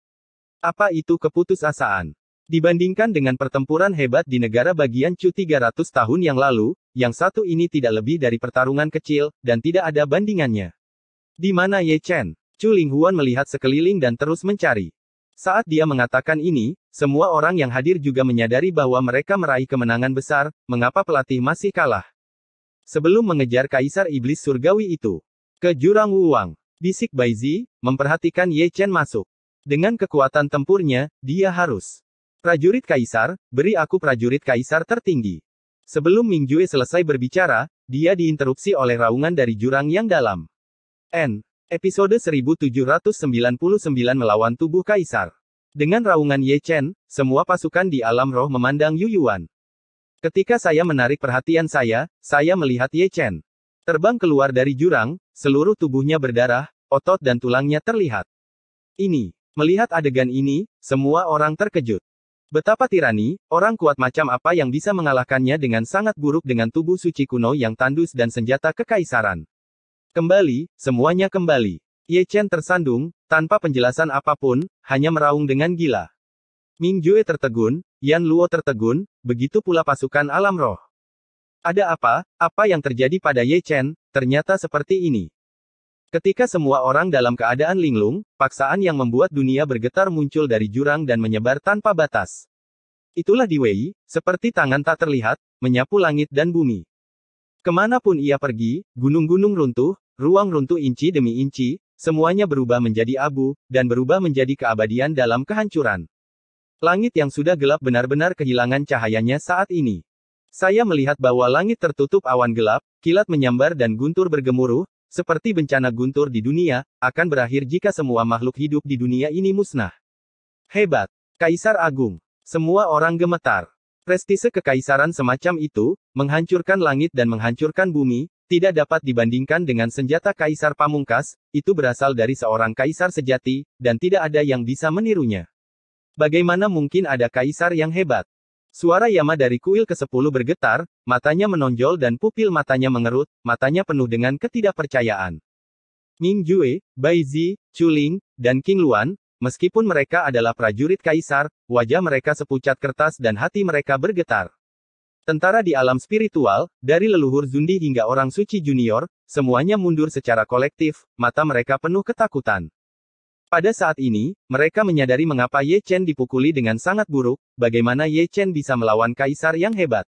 Speaker 1: Apa itu keputusasaan? Dibandingkan dengan pertempuran hebat di negara bagian Chu 300 tahun yang lalu, yang satu ini tidak lebih dari pertarungan kecil, dan tidak ada bandingannya. Di mana Ye Chen? Chu Linghuan melihat sekeliling dan terus mencari. Saat dia mengatakan ini, semua orang yang hadir juga menyadari bahwa mereka meraih kemenangan besar, mengapa pelatih masih kalah. Sebelum mengejar kaisar iblis surgawi itu ke jurang Wuang, bisik Baizi, memperhatikan Ye Chen masuk. Dengan kekuatan tempurnya, dia harus. Prajurit kaisar, beri aku prajurit kaisar tertinggi. Sebelum Ming Jue selesai berbicara, dia diinterupsi oleh raungan dari jurang yang dalam. N. Episode 1799 melawan tubuh kaisar. Dengan raungan Ye Chen, semua pasukan di alam roh memandang Yu Yuan. Ketika saya menarik perhatian saya, saya melihat Ye Chen. Terbang keluar dari jurang, seluruh tubuhnya berdarah, otot dan tulangnya terlihat. Ini, melihat adegan ini, semua orang terkejut. Betapa tirani, orang kuat macam apa yang bisa mengalahkannya dengan sangat buruk dengan tubuh suci kuno yang tandus dan senjata kekaisaran. Kembali, semuanya kembali. Ye Chen tersandung, tanpa penjelasan apapun, hanya meraung dengan gila. Ming Jue tertegun, Yan Luo tertegun, begitu pula pasukan alam roh. Ada apa, apa yang terjadi pada Ye Chen, ternyata seperti ini. Ketika semua orang dalam keadaan linglung, paksaan yang membuat dunia bergetar muncul dari jurang dan menyebar tanpa batas. Itulah Di Wei, seperti tangan tak terlihat, menyapu langit dan bumi. Kemanapun ia pergi, gunung-gunung runtuh, ruang runtuh inci demi inci, semuanya berubah menjadi abu, dan berubah menjadi keabadian dalam kehancuran. Langit yang sudah gelap benar-benar kehilangan cahayanya saat ini. Saya melihat bahwa langit tertutup awan gelap, kilat menyambar dan guntur bergemuruh, seperti bencana guntur di dunia, akan berakhir jika semua makhluk hidup di dunia ini musnah. Hebat! Kaisar Agung. Semua orang gemetar. Prestise kekaisaran semacam itu, menghancurkan langit dan menghancurkan bumi, tidak dapat dibandingkan dengan senjata kaisar pamungkas, itu berasal dari seorang kaisar sejati, dan tidak ada yang bisa menirunya. Bagaimana mungkin ada kaisar yang hebat? Suara Yama dari kuil ke-10 bergetar, matanya menonjol dan pupil matanya mengerut, matanya penuh dengan ketidakpercayaan. Ming Jue, Bai Zi, Chu Ling, dan King Luan, Meskipun mereka adalah prajurit kaisar, wajah mereka sepucat kertas dan hati mereka bergetar. Tentara di alam spiritual, dari leluhur Zundi hingga orang suci junior, semuanya mundur secara kolektif, mata mereka penuh ketakutan. Pada saat ini, mereka menyadari mengapa Ye Chen dipukuli dengan sangat buruk, bagaimana Ye Chen bisa melawan kaisar yang hebat.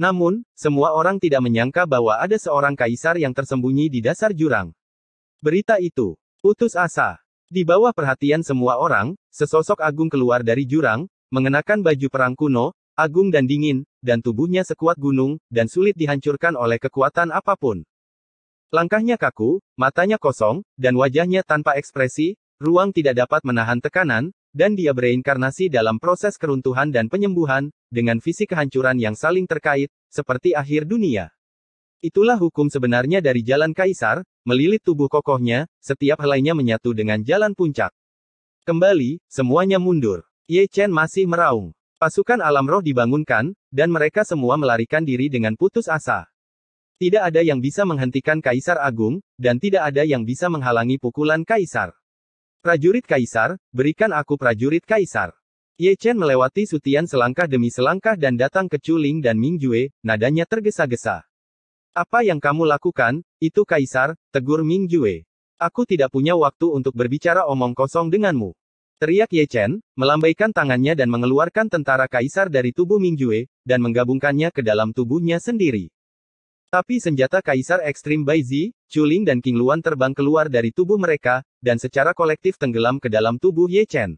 Speaker 1: Namun, semua orang tidak menyangka bahwa ada seorang kaisar yang tersembunyi di dasar jurang. Berita itu, putus asa, di bawah perhatian semua orang, sesosok Agung keluar dari jurang, mengenakan baju perang kuno, agung dan dingin, dan tubuhnya sekuat gunung, dan sulit dihancurkan oleh kekuatan apapun. Langkahnya kaku, matanya kosong, dan wajahnya tanpa ekspresi, ruang tidak dapat menahan tekanan, dan dia bereinkarnasi dalam proses keruntuhan dan penyembuhan, dengan visi kehancuran yang saling terkait, seperti akhir dunia. Itulah hukum sebenarnya dari jalan kaisar, melilit tubuh kokohnya, setiap helainya menyatu dengan jalan puncak. Kembali, semuanya mundur. Ye Chen masih meraung. Pasukan alam roh dibangunkan, dan mereka semua melarikan diri dengan putus asa. Tidak ada yang bisa menghentikan Kaisar Agung, dan tidak ada yang bisa menghalangi pukulan Kaisar. Prajurit Kaisar, berikan aku prajurit Kaisar. Ye Chen melewati sutian selangkah demi selangkah dan datang ke Ling dan Ming Mingjue, nadanya tergesa-gesa. Apa yang kamu lakukan, itu Kaisar, tegur Ming Jue. Aku tidak punya waktu untuk berbicara omong kosong denganmu. Teriak Ye Chen, melambaikan tangannya dan mengeluarkan tentara Kaisar dari tubuh Ming Jue, dan menggabungkannya ke dalam tubuhnya sendiri. Tapi senjata Kaisar Ekstrim Bai Zi, Chuling dan King Luan terbang keluar dari tubuh mereka, dan secara kolektif tenggelam ke dalam tubuh Ye Chen.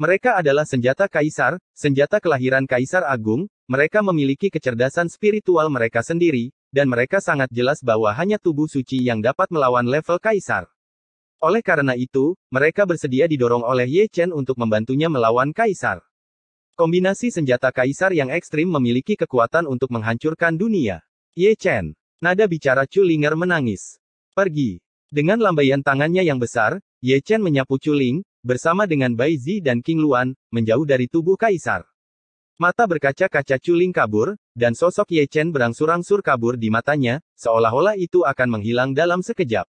Speaker 1: Mereka adalah senjata Kaisar, senjata kelahiran Kaisar Agung, mereka memiliki kecerdasan spiritual mereka sendiri, dan mereka sangat jelas bahwa hanya tubuh suci yang dapat melawan level kaisar. Oleh karena itu, mereka bersedia didorong oleh Ye Chen untuk membantunya melawan kaisar. Kombinasi senjata kaisar yang ekstrim memiliki kekuatan untuk menghancurkan dunia. Ye Chen. Nada bicara Chu Linger menangis. Pergi. Dengan lambaian tangannya yang besar, Ye Chen menyapu Chu Ling, bersama dengan Bai Zi dan King Luan, menjauh dari tubuh kaisar. Mata berkaca-kaca culing kabur, dan sosok Ye Chen berangsur-angsur kabur di matanya, seolah-olah itu akan menghilang dalam sekejap.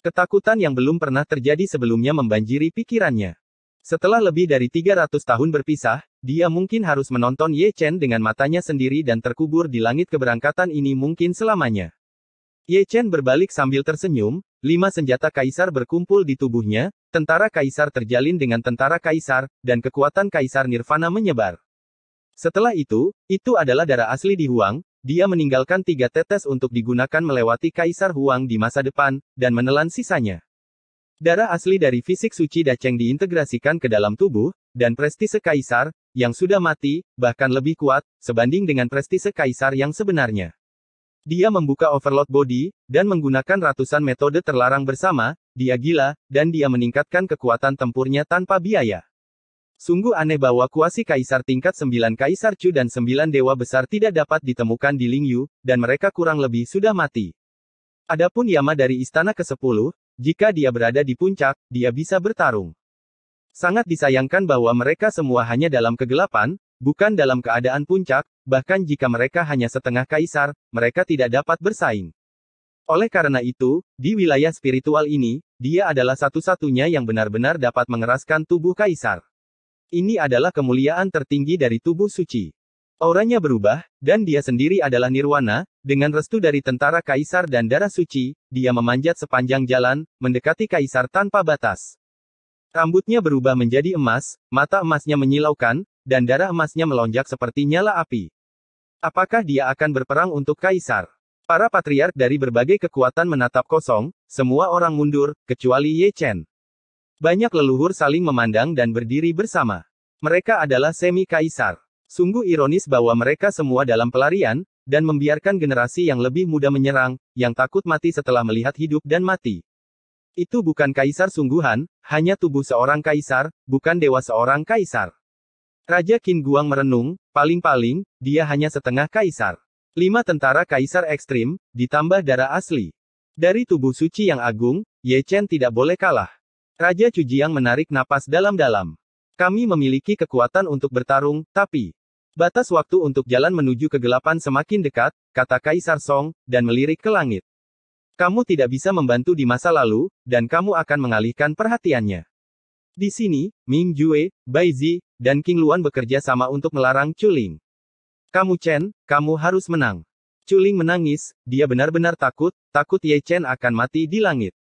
Speaker 1: Ketakutan yang belum pernah terjadi sebelumnya membanjiri pikirannya. Setelah lebih dari 300 tahun berpisah, dia mungkin harus menonton Ye Chen dengan matanya sendiri dan terkubur di langit keberangkatan ini mungkin selamanya. Ye Chen berbalik sambil tersenyum, lima senjata kaisar berkumpul di tubuhnya, tentara kaisar terjalin dengan tentara kaisar, dan kekuatan kaisar nirvana menyebar. Setelah itu, itu adalah darah asli di Huang, dia meninggalkan tiga tetes untuk digunakan melewati Kaisar Huang di masa depan, dan menelan sisanya. Darah asli dari fisik suci Daceng diintegrasikan ke dalam tubuh, dan prestise Kaisar, yang sudah mati, bahkan lebih kuat, sebanding dengan prestise Kaisar yang sebenarnya. Dia membuka overload body, dan menggunakan ratusan metode terlarang bersama, dia gila, dan dia meningkatkan kekuatan tempurnya tanpa biaya. Sungguh aneh bahwa kuasi kaisar tingkat 9 Kaisar Chu dan 9 dewa besar tidak dapat ditemukan di Lingyu, dan mereka kurang lebih sudah mati. Adapun Yama dari istana ke-10, jika dia berada di puncak, dia bisa bertarung. Sangat disayangkan bahwa mereka semua hanya dalam kegelapan, bukan dalam keadaan puncak, bahkan jika mereka hanya setengah kaisar, mereka tidak dapat bersaing. Oleh karena itu, di wilayah spiritual ini, dia adalah satu-satunya yang benar-benar dapat mengeraskan tubuh kaisar. Ini adalah kemuliaan tertinggi dari tubuh suci. Auranya berubah, dan dia sendiri adalah nirwana, dengan restu dari tentara kaisar dan darah suci, dia memanjat sepanjang jalan, mendekati kaisar tanpa batas. Rambutnya berubah menjadi emas, mata emasnya menyilaukan, dan darah emasnya melonjak seperti nyala api. Apakah dia akan berperang untuk kaisar? Para patriark dari berbagai kekuatan menatap kosong, semua orang mundur, kecuali Ye Chen. Banyak leluhur saling memandang dan berdiri bersama. Mereka adalah semi kaisar. Sungguh ironis bahwa mereka semua dalam pelarian, dan membiarkan generasi yang lebih muda menyerang, yang takut mati setelah melihat hidup dan mati. Itu bukan kaisar sungguhan, hanya tubuh seorang kaisar, bukan dewa seorang kaisar. Raja Qin Guang merenung, paling-paling, dia hanya setengah kaisar. Lima tentara kaisar ekstrim, ditambah darah asli. Dari tubuh suci yang agung, Ye Chen tidak boleh kalah. Raja Cujiang menarik napas dalam-dalam. Kami memiliki kekuatan untuk bertarung, tapi batas waktu untuk jalan menuju kegelapan semakin dekat, kata Kaisar Song, dan melirik ke langit. Kamu tidak bisa membantu di masa lalu, dan kamu akan mengalihkan perhatiannya. Di sini, Ming Jue, Bai Zi, dan King Luan bekerja sama untuk melarang Chuling. Kamu Chen, kamu harus menang. Chuling menangis, dia benar-benar takut, takut Ye Chen akan mati di langit.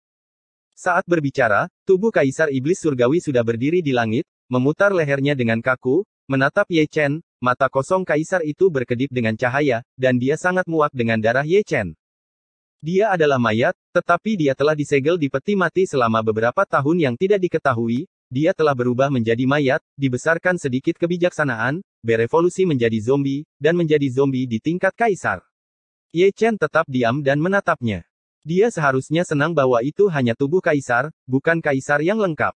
Speaker 1: Saat berbicara, tubuh Kaisar Iblis Surgawi sudah berdiri di langit, memutar lehernya dengan kaku, menatap Ye Chen, mata kosong Kaisar itu berkedip dengan cahaya, dan dia sangat muak dengan darah Ye Chen. Dia adalah mayat, tetapi dia telah disegel di peti mati selama beberapa tahun yang tidak diketahui, dia telah berubah menjadi mayat, dibesarkan sedikit kebijaksanaan, berevolusi menjadi zombie, dan menjadi zombie di tingkat Kaisar. Ye Chen tetap diam dan menatapnya. Dia seharusnya senang bahwa itu hanya tubuh kaisar, bukan kaisar yang lengkap.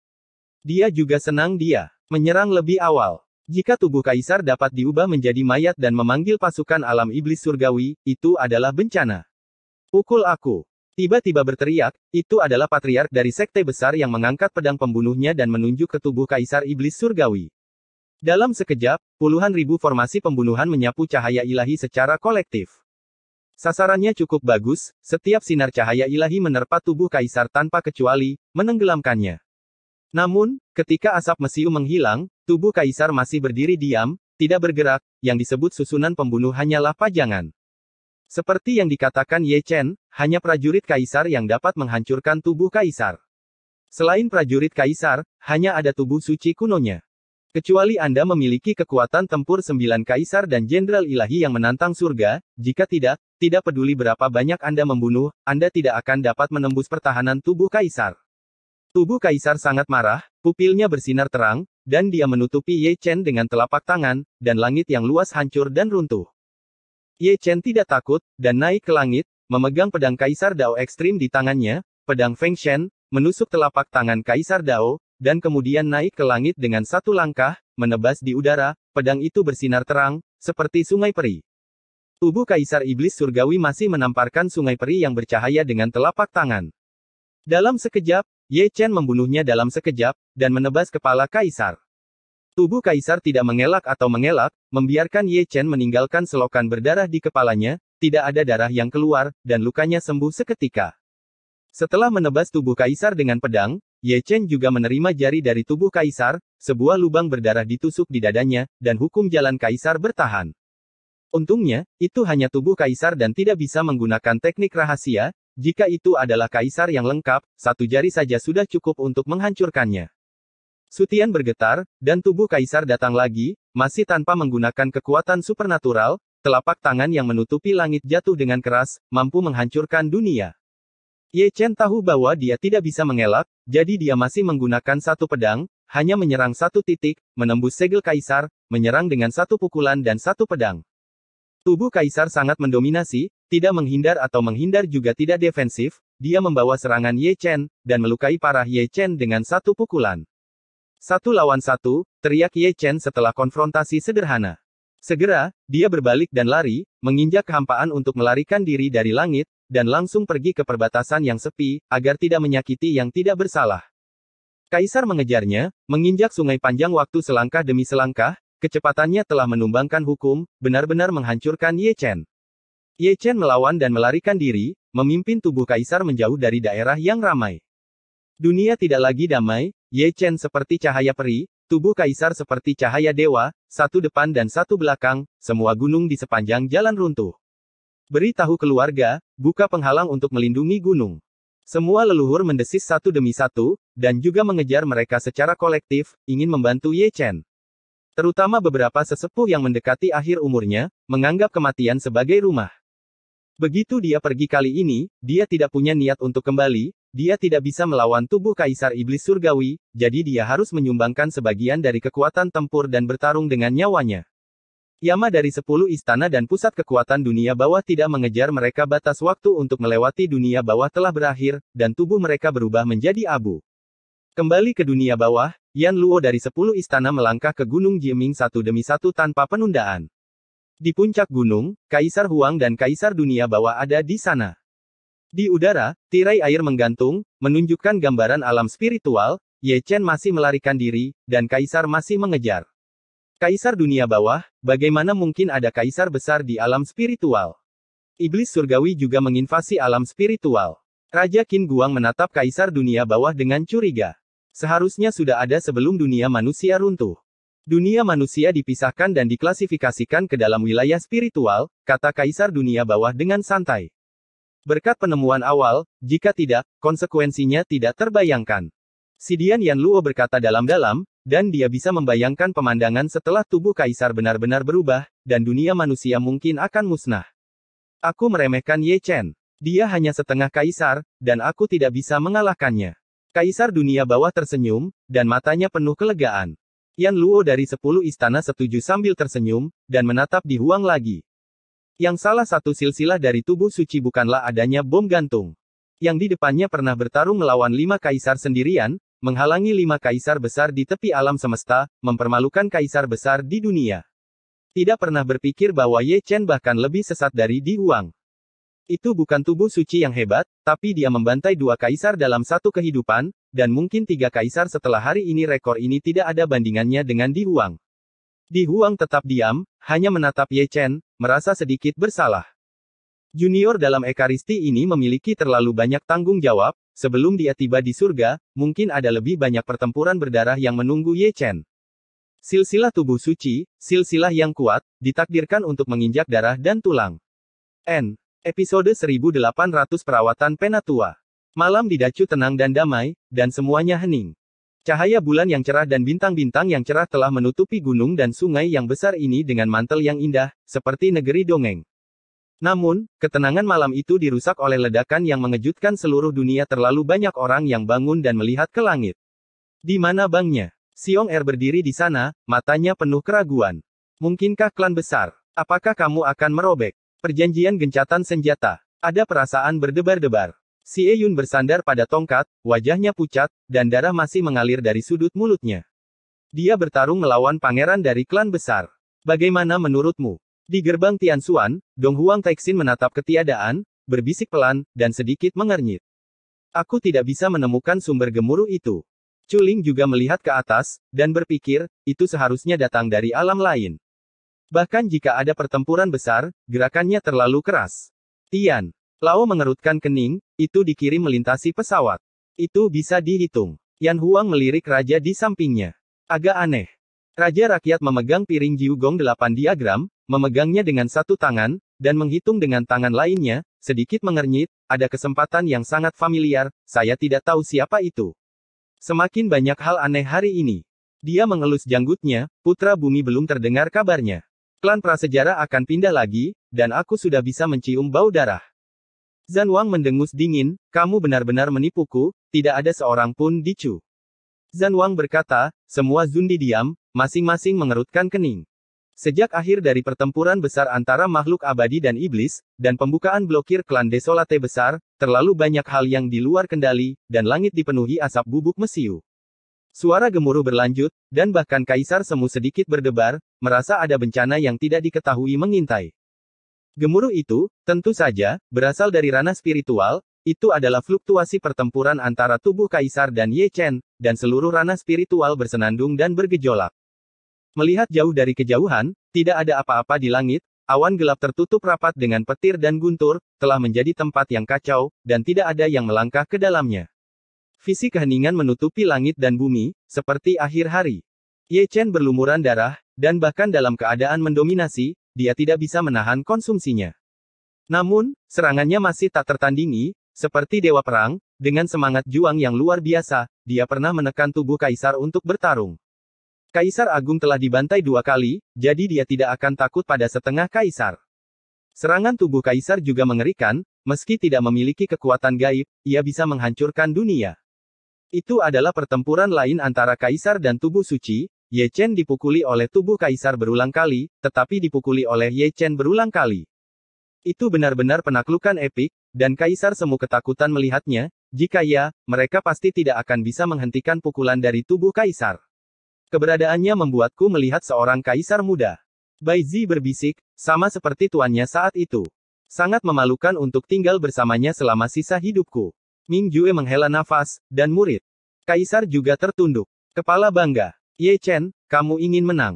Speaker 1: Dia juga senang dia menyerang lebih awal. Jika tubuh kaisar dapat diubah menjadi mayat dan memanggil pasukan alam iblis surgawi, itu adalah bencana. Pukul aku. Tiba-tiba berteriak, itu adalah patriark dari sekte besar yang mengangkat pedang pembunuhnya dan menunjuk ke tubuh kaisar iblis surgawi. Dalam sekejap, puluhan ribu formasi pembunuhan menyapu cahaya ilahi secara kolektif. Sasarannya cukup bagus, setiap sinar cahaya ilahi menerpa tubuh kaisar tanpa kecuali, menenggelamkannya. Namun, ketika asap mesiu menghilang, tubuh kaisar masih berdiri diam, tidak bergerak, yang disebut susunan pembunuh hanyalah pajangan. Seperti yang dikatakan Ye Chen, hanya prajurit kaisar yang dapat menghancurkan tubuh kaisar. Selain prajurit kaisar, hanya ada tubuh suci kunonya. Kecuali Anda memiliki kekuatan tempur sembilan kaisar dan jenderal ilahi yang menantang surga, jika tidak, tidak peduli berapa banyak Anda membunuh, Anda tidak akan dapat menembus pertahanan tubuh kaisar. Tubuh kaisar sangat marah, pupilnya bersinar terang, dan dia menutupi Ye Chen dengan telapak tangan, dan langit yang luas hancur dan runtuh. Ye Chen tidak takut, dan naik ke langit, memegang pedang kaisar Dao ekstrim di tangannya, pedang Feng Shen, menusuk telapak tangan kaisar Dao, dan kemudian naik ke langit dengan satu langkah, menebas di udara, pedang itu bersinar terang, seperti sungai peri. Tubuh Kaisar Iblis Surgawi masih menamparkan sungai peri yang bercahaya dengan telapak tangan. Dalam sekejap, Ye Chen membunuhnya dalam sekejap, dan menebas kepala Kaisar. Tubuh Kaisar tidak mengelak atau mengelak, membiarkan Ye Chen meninggalkan selokan berdarah di kepalanya, tidak ada darah yang keluar, dan lukanya sembuh seketika. Setelah menebas tubuh Kaisar dengan pedang, Ye Chen juga menerima jari dari tubuh Kaisar, sebuah lubang berdarah ditusuk di dadanya, dan hukum jalan Kaisar bertahan. Untungnya, itu hanya tubuh kaisar dan tidak bisa menggunakan teknik rahasia, jika itu adalah kaisar yang lengkap, satu jari saja sudah cukup untuk menghancurkannya. Sutian bergetar, dan tubuh kaisar datang lagi, masih tanpa menggunakan kekuatan supernatural, telapak tangan yang menutupi langit jatuh dengan keras, mampu menghancurkan dunia. Ye Chen tahu bahwa dia tidak bisa mengelak, jadi dia masih menggunakan satu pedang, hanya menyerang satu titik, menembus segel kaisar, menyerang dengan satu pukulan dan satu pedang. Tubuh kaisar sangat mendominasi, tidak menghindar atau menghindar juga tidak defensif, dia membawa serangan Ye Chen, dan melukai parah Ye Chen dengan satu pukulan. Satu lawan satu, teriak Ye Chen setelah konfrontasi sederhana. Segera, dia berbalik dan lari, menginjak kehampaan untuk melarikan diri dari langit, dan langsung pergi ke perbatasan yang sepi, agar tidak menyakiti yang tidak bersalah. Kaisar mengejarnya, menginjak sungai panjang waktu selangkah demi selangkah, Kecepatannya telah menumbangkan hukum, benar-benar menghancurkan Ye Chen. Ye Chen melawan dan melarikan diri, memimpin tubuh kaisar menjauh dari daerah yang ramai. Dunia tidak lagi damai, Ye Chen seperti cahaya peri, tubuh kaisar seperti cahaya dewa, satu depan dan satu belakang, semua gunung di sepanjang jalan runtuh. Beritahu keluarga, buka penghalang untuk melindungi gunung. Semua leluhur mendesis satu demi satu, dan juga mengejar mereka secara kolektif, ingin membantu Ye Chen. Terutama beberapa sesepuh yang mendekati akhir umurnya, menganggap kematian sebagai rumah. Begitu dia pergi kali ini, dia tidak punya niat untuk kembali, dia tidak bisa melawan tubuh kaisar iblis surgawi, jadi dia harus menyumbangkan sebagian dari kekuatan tempur dan bertarung dengan nyawanya. Yama dari 10 istana dan pusat kekuatan dunia bawah tidak mengejar mereka batas waktu untuk melewati dunia bawah telah berakhir, dan tubuh mereka berubah menjadi abu. Kembali ke dunia bawah, Yan Luo dari 10 istana melangkah ke Gunung Jieming satu demi satu tanpa penundaan. Di puncak gunung, Kaisar Huang dan Kaisar Dunia Bawah ada di sana. Di udara, tirai air menggantung, menunjukkan gambaran alam spiritual, Ye Chen masih melarikan diri, dan Kaisar masih mengejar. Kaisar Dunia Bawah, bagaimana mungkin ada Kaisar besar di alam spiritual? Iblis surgawi juga menginvasi alam spiritual. Raja Qin Guang menatap Kaisar Dunia Bawah dengan curiga. Seharusnya sudah ada sebelum dunia manusia runtuh. Dunia manusia dipisahkan dan diklasifikasikan ke dalam wilayah spiritual, kata kaisar dunia bawah dengan santai. Berkat penemuan awal, jika tidak, konsekuensinya tidak terbayangkan. Sidian Yan Luo berkata dalam-dalam, dan dia bisa membayangkan pemandangan setelah tubuh kaisar benar-benar berubah, dan dunia manusia mungkin akan musnah. Aku meremehkan Ye Chen. Dia hanya setengah kaisar, dan aku tidak bisa mengalahkannya. Kaisar dunia bawah tersenyum, dan matanya penuh kelegaan. Yan Luo dari sepuluh istana setuju sambil tersenyum, dan menatap di Huang lagi. Yang salah satu silsilah dari tubuh suci bukanlah adanya bom gantung. Yang di depannya pernah bertarung melawan lima kaisar sendirian, menghalangi lima kaisar besar di tepi alam semesta, mempermalukan kaisar besar di dunia. Tidak pernah berpikir bahwa Ye Chen bahkan lebih sesat dari Di Huang. Itu bukan tubuh suci yang hebat, tapi dia membantai dua kaisar dalam satu kehidupan, dan mungkin tiga kaisar setelah hari ini rekor ini tidak ada bandingannya dengan Di Huang. Di Huang tetap diam, hanya menatap Ye Chen, merasa sedikit bersalah. Junior dalam Ekaristi ini memiliki terlalu banyak tanggung jawab, sebelum dia tiba di surga, mungkin ada lebih banyak pertempuran berdarah yang menunggu Ye Chen. Silsilah tubuh suci, silsilah yang kuat, ditakdirkan untuk menginjak darah dan tulang. N. Episode 1800 Perawatan Penatua. Malam di dacu tenang dan damai, dan semuanya hening. Cahaya bulan yang cerah dan bintang-bintang yang cerah telah menutupi gunung dan sungai yang besar ini dengan mantel yang indah, seperti negeri dongeng. Namun, ketenangan malam itu dirusak oleh ledakan yang mengejutkan seluruh dunia terlalu banyak orang yang bangun dan melihat ke langit. Di mana bangnya? Siong Er berdiri di sana, matanya penuh keraguan. Mungkinkah klan besar? Apakah kamu akan merobek? Perjanjian gencatan senjata. Ada perasaan berdebar-debar. Si Eun bersandar pada tongkat, wajahnya pucat, dan darah masih mengalir dari sudut mulutnya. Dia bertarung melawan pangeran dari klan besar. Bagaimana menurutmu? Di gerbang Tianxuan, Dong Huang Taixin menatap ketiadaan, berbisik pelan, dan sedikit mengernyit. Aku tidak bisa menemukan sumber gemuruh itu. Chuling juga melihat ke atas, dan berpikir, itu seharusnya datang dari alam lain. Bahkan jika ada pertempuran besar, gerakannya terlalu keras. Tian. Lao mengerutkan kening, itu dikirim melintasi pesawat. Itu bisa dihitung. Yan Huang melirik raja di sampingnya. Agak aneh. Raja rakyat memegang piring Jiugong delapan diagram, memegangnya dengan satu tangan, dan menghitung dengan tangan lainnya, sedikit mengernyit, ada kesempatan yang sangat familiar, saya tidak tahu siapa itu. Semakin banyak hal aneh hari ini. Dia mengelus janggutnya, putra bumi belum terdengar kabarnya. Klan prasejarah akan pindah lagi, dan aku sudah bisa mencium bau darah. Zan Wang mendengus dingin, kamu benar-benar menipuku, tidak ada seorang pun di dicu. Zan Wang berkata, semua Zundi diam, masing-masing mengerutkan kening. Sejak akhir dari pertempuran besar antara makhluk abadi dan iblis, dan pembukaan blokir klan Desolate besar, terlalu banyak hal yang di luar kendali, dan langit dipenuhi asap bubuk mesiu. Suara gemuruh berlanjut, dan bahkan Kaisar Semu sedikit berdebar, merasa ada bencana yang tidak diketahui mengintai. Gemuruh itu, tentu saja, berasal dari ranah spiritual, itu adalah fluktuasi pertempuran antara tubuh Kaisar dan Ye Chen, dan seluruh ranah spiritual bersenandung dan bergejolak. Melihat jauh dari kejauhan, tidak ada apa-apa di langit, awan gelap tertutup rapat dengan petir dan guntur, telah menjadi tempat yang kacau, dan tidak ada yang melangkah ke dalamnya. Visi keheningan menutupi langit dan bumi, seperti akhir hari. Ye Chen berlumuran darah, dan bahkan dalam keadaan mendominasi, dia tidak bisa menahan konsumsinya. Namun, serangannya masih tak tertandingi, seperti dewa perang, dengan semangat juang yang luar biasa, dia pernah menekan tubuh kaisar untuk bertarung. Kaisar Agung telah dibantai dua kali, jadi dia tidak akan takut pada setengah kaisar. Serangan tubuh kaisar juga mengerikan, meski tidak memiliki kekuatan gaib, ia bisa menghancurkan dunia. Itu adalah pertempuran lain antara kaisar dan tubuh suci, Ye Chen dipukuli oleh tubuh kaisar berulang kali, tetapi dipukuli oleh Ye Chen berulang kali. Itu benar-benar penaklukan epik, dan kaisar semu ketakutan melihatnya, jika ya, mereka pasti tidak akan bisa menghentikan pukulan dari tubuh kaisar. Keberadaannya membuatku melihat seorang kaisar muda. Bai Zi berbisik, sama seperti tuannya saat itu. Sangat memalukan untuk tinggal bersamanya selama sisa hidupku. Ming Jue menghela nafas, dan murid. Kaisar juga tertunduk. Kepala bangga. Ye Chen, kamu ingin menang.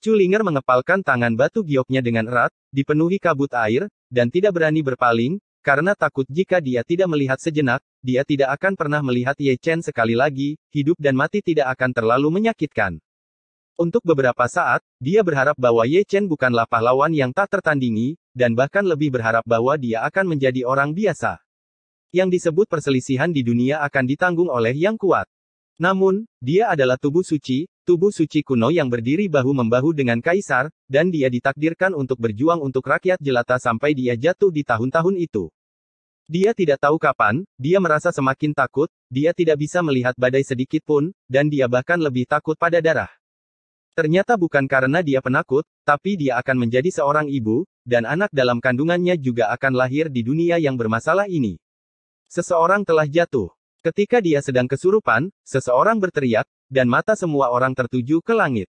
Speaker 1: Culinger mengepalkan tangan batu gioknya dengan erat, dipenuhi kabut air, dan tidak berani berpaling, karena takut jika dia tidak melihat sejenak, dia tidak akan pernah melihat Ye Chen sekali lagi, hidup dan mati tidak akan terlalu menyakitkan. Untuk beberapa saat, dia berharap bahwa Ye Chen bukanlah pahlawan yang tak tertandingi, dan bahkan lebih berharap bahwa dia akan menjadi orang biasa. Yang disebut perselisihan di dunia akan ditanggung oleh yang kuat. Namun, dia adalah tubuh suci, tubuh suci kuno yang berdiri bahu-membahu dengan kaisar, dan dia ditakdirkan untuk berjuang untuk rakyat jelata sampai dia jatuh di tahun-tahun itu. Dia tidak tahu kapan, dia merasa semakin takut, dia tidak bisa melihat badai sedikit pun, dan dia bahkan lebih takut pada darah. Ternyata bukan karena dia penakut, tapi dia akan menjadi seorang ibu, dan anak dalam kandungannya juga akan lahir di dunia yang bermasalah ini. Seseorang telah jatuh. Ketika dia sedang kesurupan, seseorang berteriak, dan mata semua orang tertuju ke langit.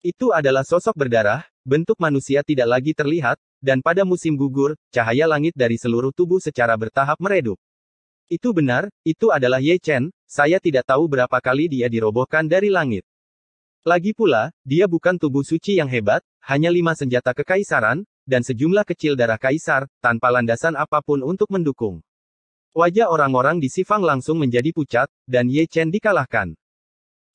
Speaker 1: Itu adalah sosok berdarah, bentuk manusia tidak lagi terlihat, dan pada musim gugur, cahaya langit dari seluruh tubuh secara bertahap meredup. Itu benar, itu adalah Ye Chen, saya tidak tahu berapa kali dia dirobohkan dari langit. Lagi pula, dia bukan tubuh suci yang hebat, hanya lima senjata kekaisaran, dan sejumlah kecil darah kaisar, tanpa landasan apapun untuk mendukung. Wajah orang-orang di Sifang langsung menjadi pucat, dan Ye Chen dikalahkan.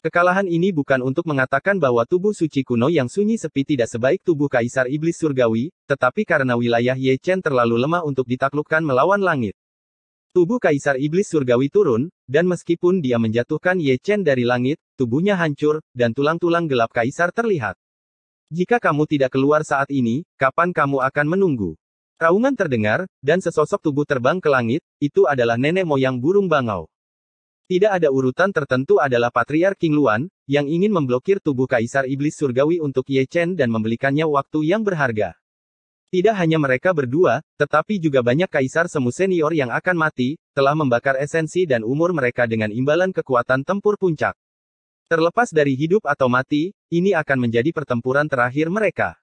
Speaker 1: Kekalahan ini bukan untuk mengatakan bahwa tubuh suci kuno yang sunyi sepi tidak sebaik tubuh Kaisar Iblis Surgawi, tetapi karena wilayah Ye Chen terlalu lemah untuk ditaklukkan melawan langit. Tubuh Kaisar Iblis Surgawi turun, dan meskipun dia menjatuhkan Ye Chen dari langit, tubuhnya hancur, dan tulang-tulang gelap Kaisar terlihat. Jika kamu tidak keluar saat ini, kapan kamu akan menunggu? Raungan terdengar, dan sesosok tubuh terbang ke langit, itu adalah nenek moyang burung bangau. Tidak ada urutan tertentu adalah Patriar King Luan, yang ingin memblokir tubuh Kaisar Iblis Surgawi untuk Ye Chen dan membelikannya waktu yang berharga. Tidak hanya mereka berdua, tetapi juga banyak kaisar semu senior yang akan mati, telah membakar esensi dan umur mereka dengan imbalan kekuatan tempur puncak. Terlepas dari hidup atau mati, ini akan menjadi pertempuran terakhir mereka.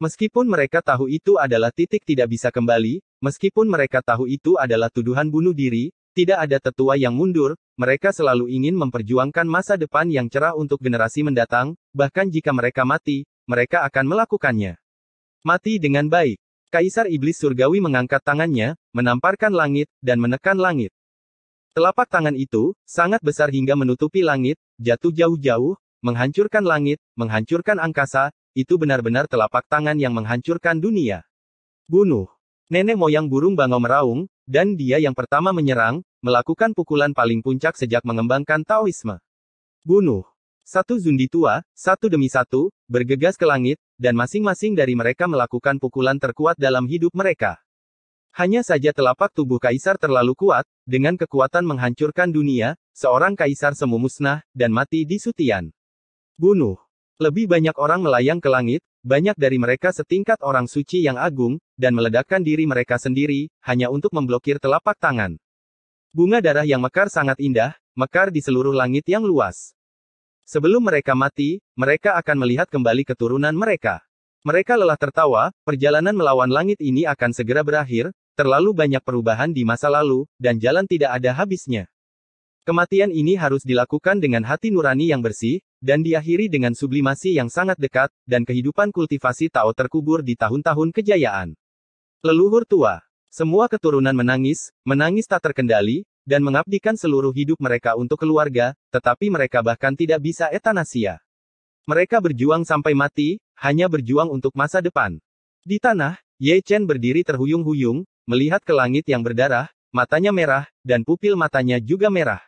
Speaker 1: Meskipun mereka tahu itu adalah titik tidak bisa kembali, meskipun mereka tahu itu adalah tuduhan bunuh diri, tidak ada tetua yang mundur, mereka selalu ingin memperjuangkan masa depan yang cerah untuk generasi mendatang, bahkan jika mereka mati, mereka akan melakukannya. Mati dengan baik. Kaisar Iblis Surgawi mengangkat tangannya, menamparkan langit, dan menekan langit. Telapak tangan itu, sangat besar hingga menutupi langit, jatuh jauh-jauh, menghancurkan langit, menghancurkan angkasa, itu benar-benar telapak tangan yang menghancurkan dunia. Bunuh. Nenek moyang burung bangau meraung, dan dia yang pertama menyerang, melakukan pukulan paling puncak sejak mengembangkan Taoisme. Bunuh. Satu zundi tua, satu demi satu, bergegas ke langit, dan masing-masing dari mereka melakukan pukulan terkuat dalam hidup mereka. Hanya saja telapak tubuh kaisar terlalu kuat, dengan kekuatan menghancurkan dunia, seorang kaisar semu musnah, dan mati di sutian. Bunuh. Lebih banyak orang melayang ke langit, banyak dari mereka setingkat orang suci yang agung, dan meledakkan diri mereka sendiri, hanya untuk memblokir telapak tangan. Bunga darah yang mekar sangat indah, mekar di seluruh langit yang luas. Sebelum mereka mati, mereka akan melihat kembali keturunan mereka. Mereka lelah tertawa, perjalanan melawan langit ini akan segera berakhir, terlalu banyak perubahan di masa lalu, dan jalan tidak ada habisnya. Kematian ini harus dilakukan dengan hati nurani yang bersih, dan diakhiri dengan sublimasi yang sangat dekat, dan kehidupan kultivasi Tao terkubur di tahun-tahun kejayaan. Leluhur tua. Semua keturunan menangis, menangis tak terkendali, dan mengabdikan seluruh hidup mereka untuk keluarga, tetapi mereka bahkan tidak bisa etanasia. Mereka berjuang sampai mati, hanya berjuang untuk masa depan. Di tanah, Ye Chen berdiri terhuyung-huyung, melihat ke langit yang berdarah, matanya merah, dan pupil matanya juga merah.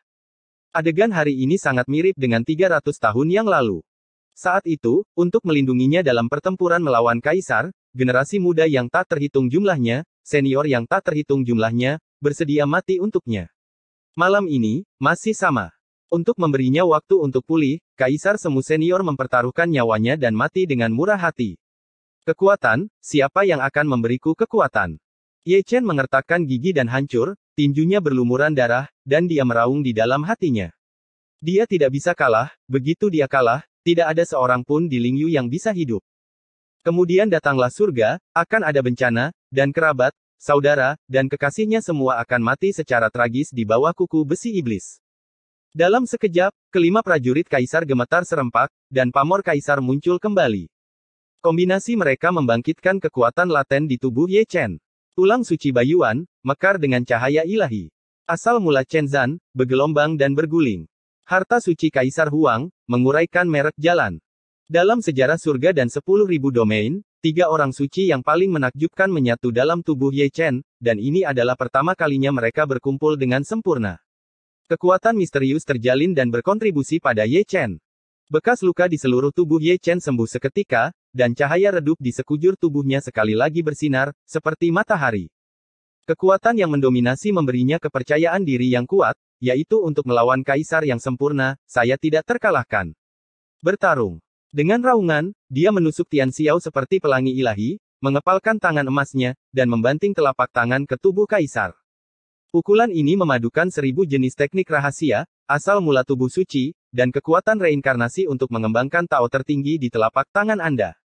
Speaker 1: Adegan hari ini sangat mirip dengan 300 tahun yang lalu. Saat itu, untuk melindunginya dalam pertempuran melawan kaisar, generasi muda yang tak terhitung jumlahnya, senior yang tak terhitung jumlahnya, bersedia mati untuknya. Malam ini, masih sama. Untuk memberinya waktu untuk pulih, kaisar semu senior mempertaruhkan nyawanya dan mati dengan murah hati. Kekuatan, siapa yang akan memberiku kekuatan? Ye Chen mengertakkan gigi dan hancur, tinjunya berlumuran darah, dan dia meraung di dalam hatinya. Dia tidak bisa kalah, begitu dia kalah, tidak ada seorang pun di Lingyu yang bisa hidup. Kemudian datanglah surga, akan ada bencana, dan kerabat, saudara, dan kekasihnya semua akan mati secara tragis di bawah kuku besi iblis. Dalam sekejap, kelima prajurit kaisar gemetar serempak, dan pamor kaisar muncul kembali. Kombinasi mereka membangkitkan kekuatan laten di tubuh Ye Chen. Tulang suci bayuan, mekar dengan cahaya ilahi. Asal mula Chen Zan, bergelombang dan berguling. Harta suci Kaisar Huang, menguraikan merek jalan. Dalam sejarah surga dan 10.000 domain, tiga orang suci yang paling menakjubkan menyatu dalam tubuh Ye Chen, dan ini adalah pertama kalinya mereka berkumpul dengan sempurna. Kekuatan misterius terjalin dan berkontribusi pada Ye Chen. Bekas luka di seluruh tubuh Ye Chen sembuh seketika, dan cahaya redup di sekujur tubuhnya sekali lagi bersinar, seperti matahari. Kekuatan yang mendominasi memberinya kepercayaan diri yang kuat, yaitu untuk melawan kaisar yang sempurna, saya tidak terkalahkan. Bertarung. Dengan raungan, dia menusuk Tian Xiao seperti pelangi ilahi, mengepalkan tangan emasnya, dan membanting telapak tangan ke tubuh kaisar. Pukulan ini memadukan seribu jenis teknik rahasia, asal mula tubuh suci, dan kekuatan reinkarnasi untuk mengembangkan Tao tertinggi di telapak tangan Anda.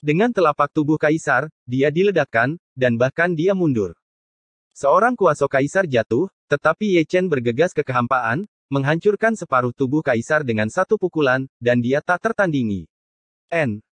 Speaker 1: Dengan telapak tubuh kaisar, dia diledakkan, dan bahkan dia mundur. Seorang kuasa kaisar jatuh, tetapi Ye Chen bergegas ke kehampaan, menghancurkan separuh tubuh kaisar dengan satu pukulan, dan dia tak tertandingi. N.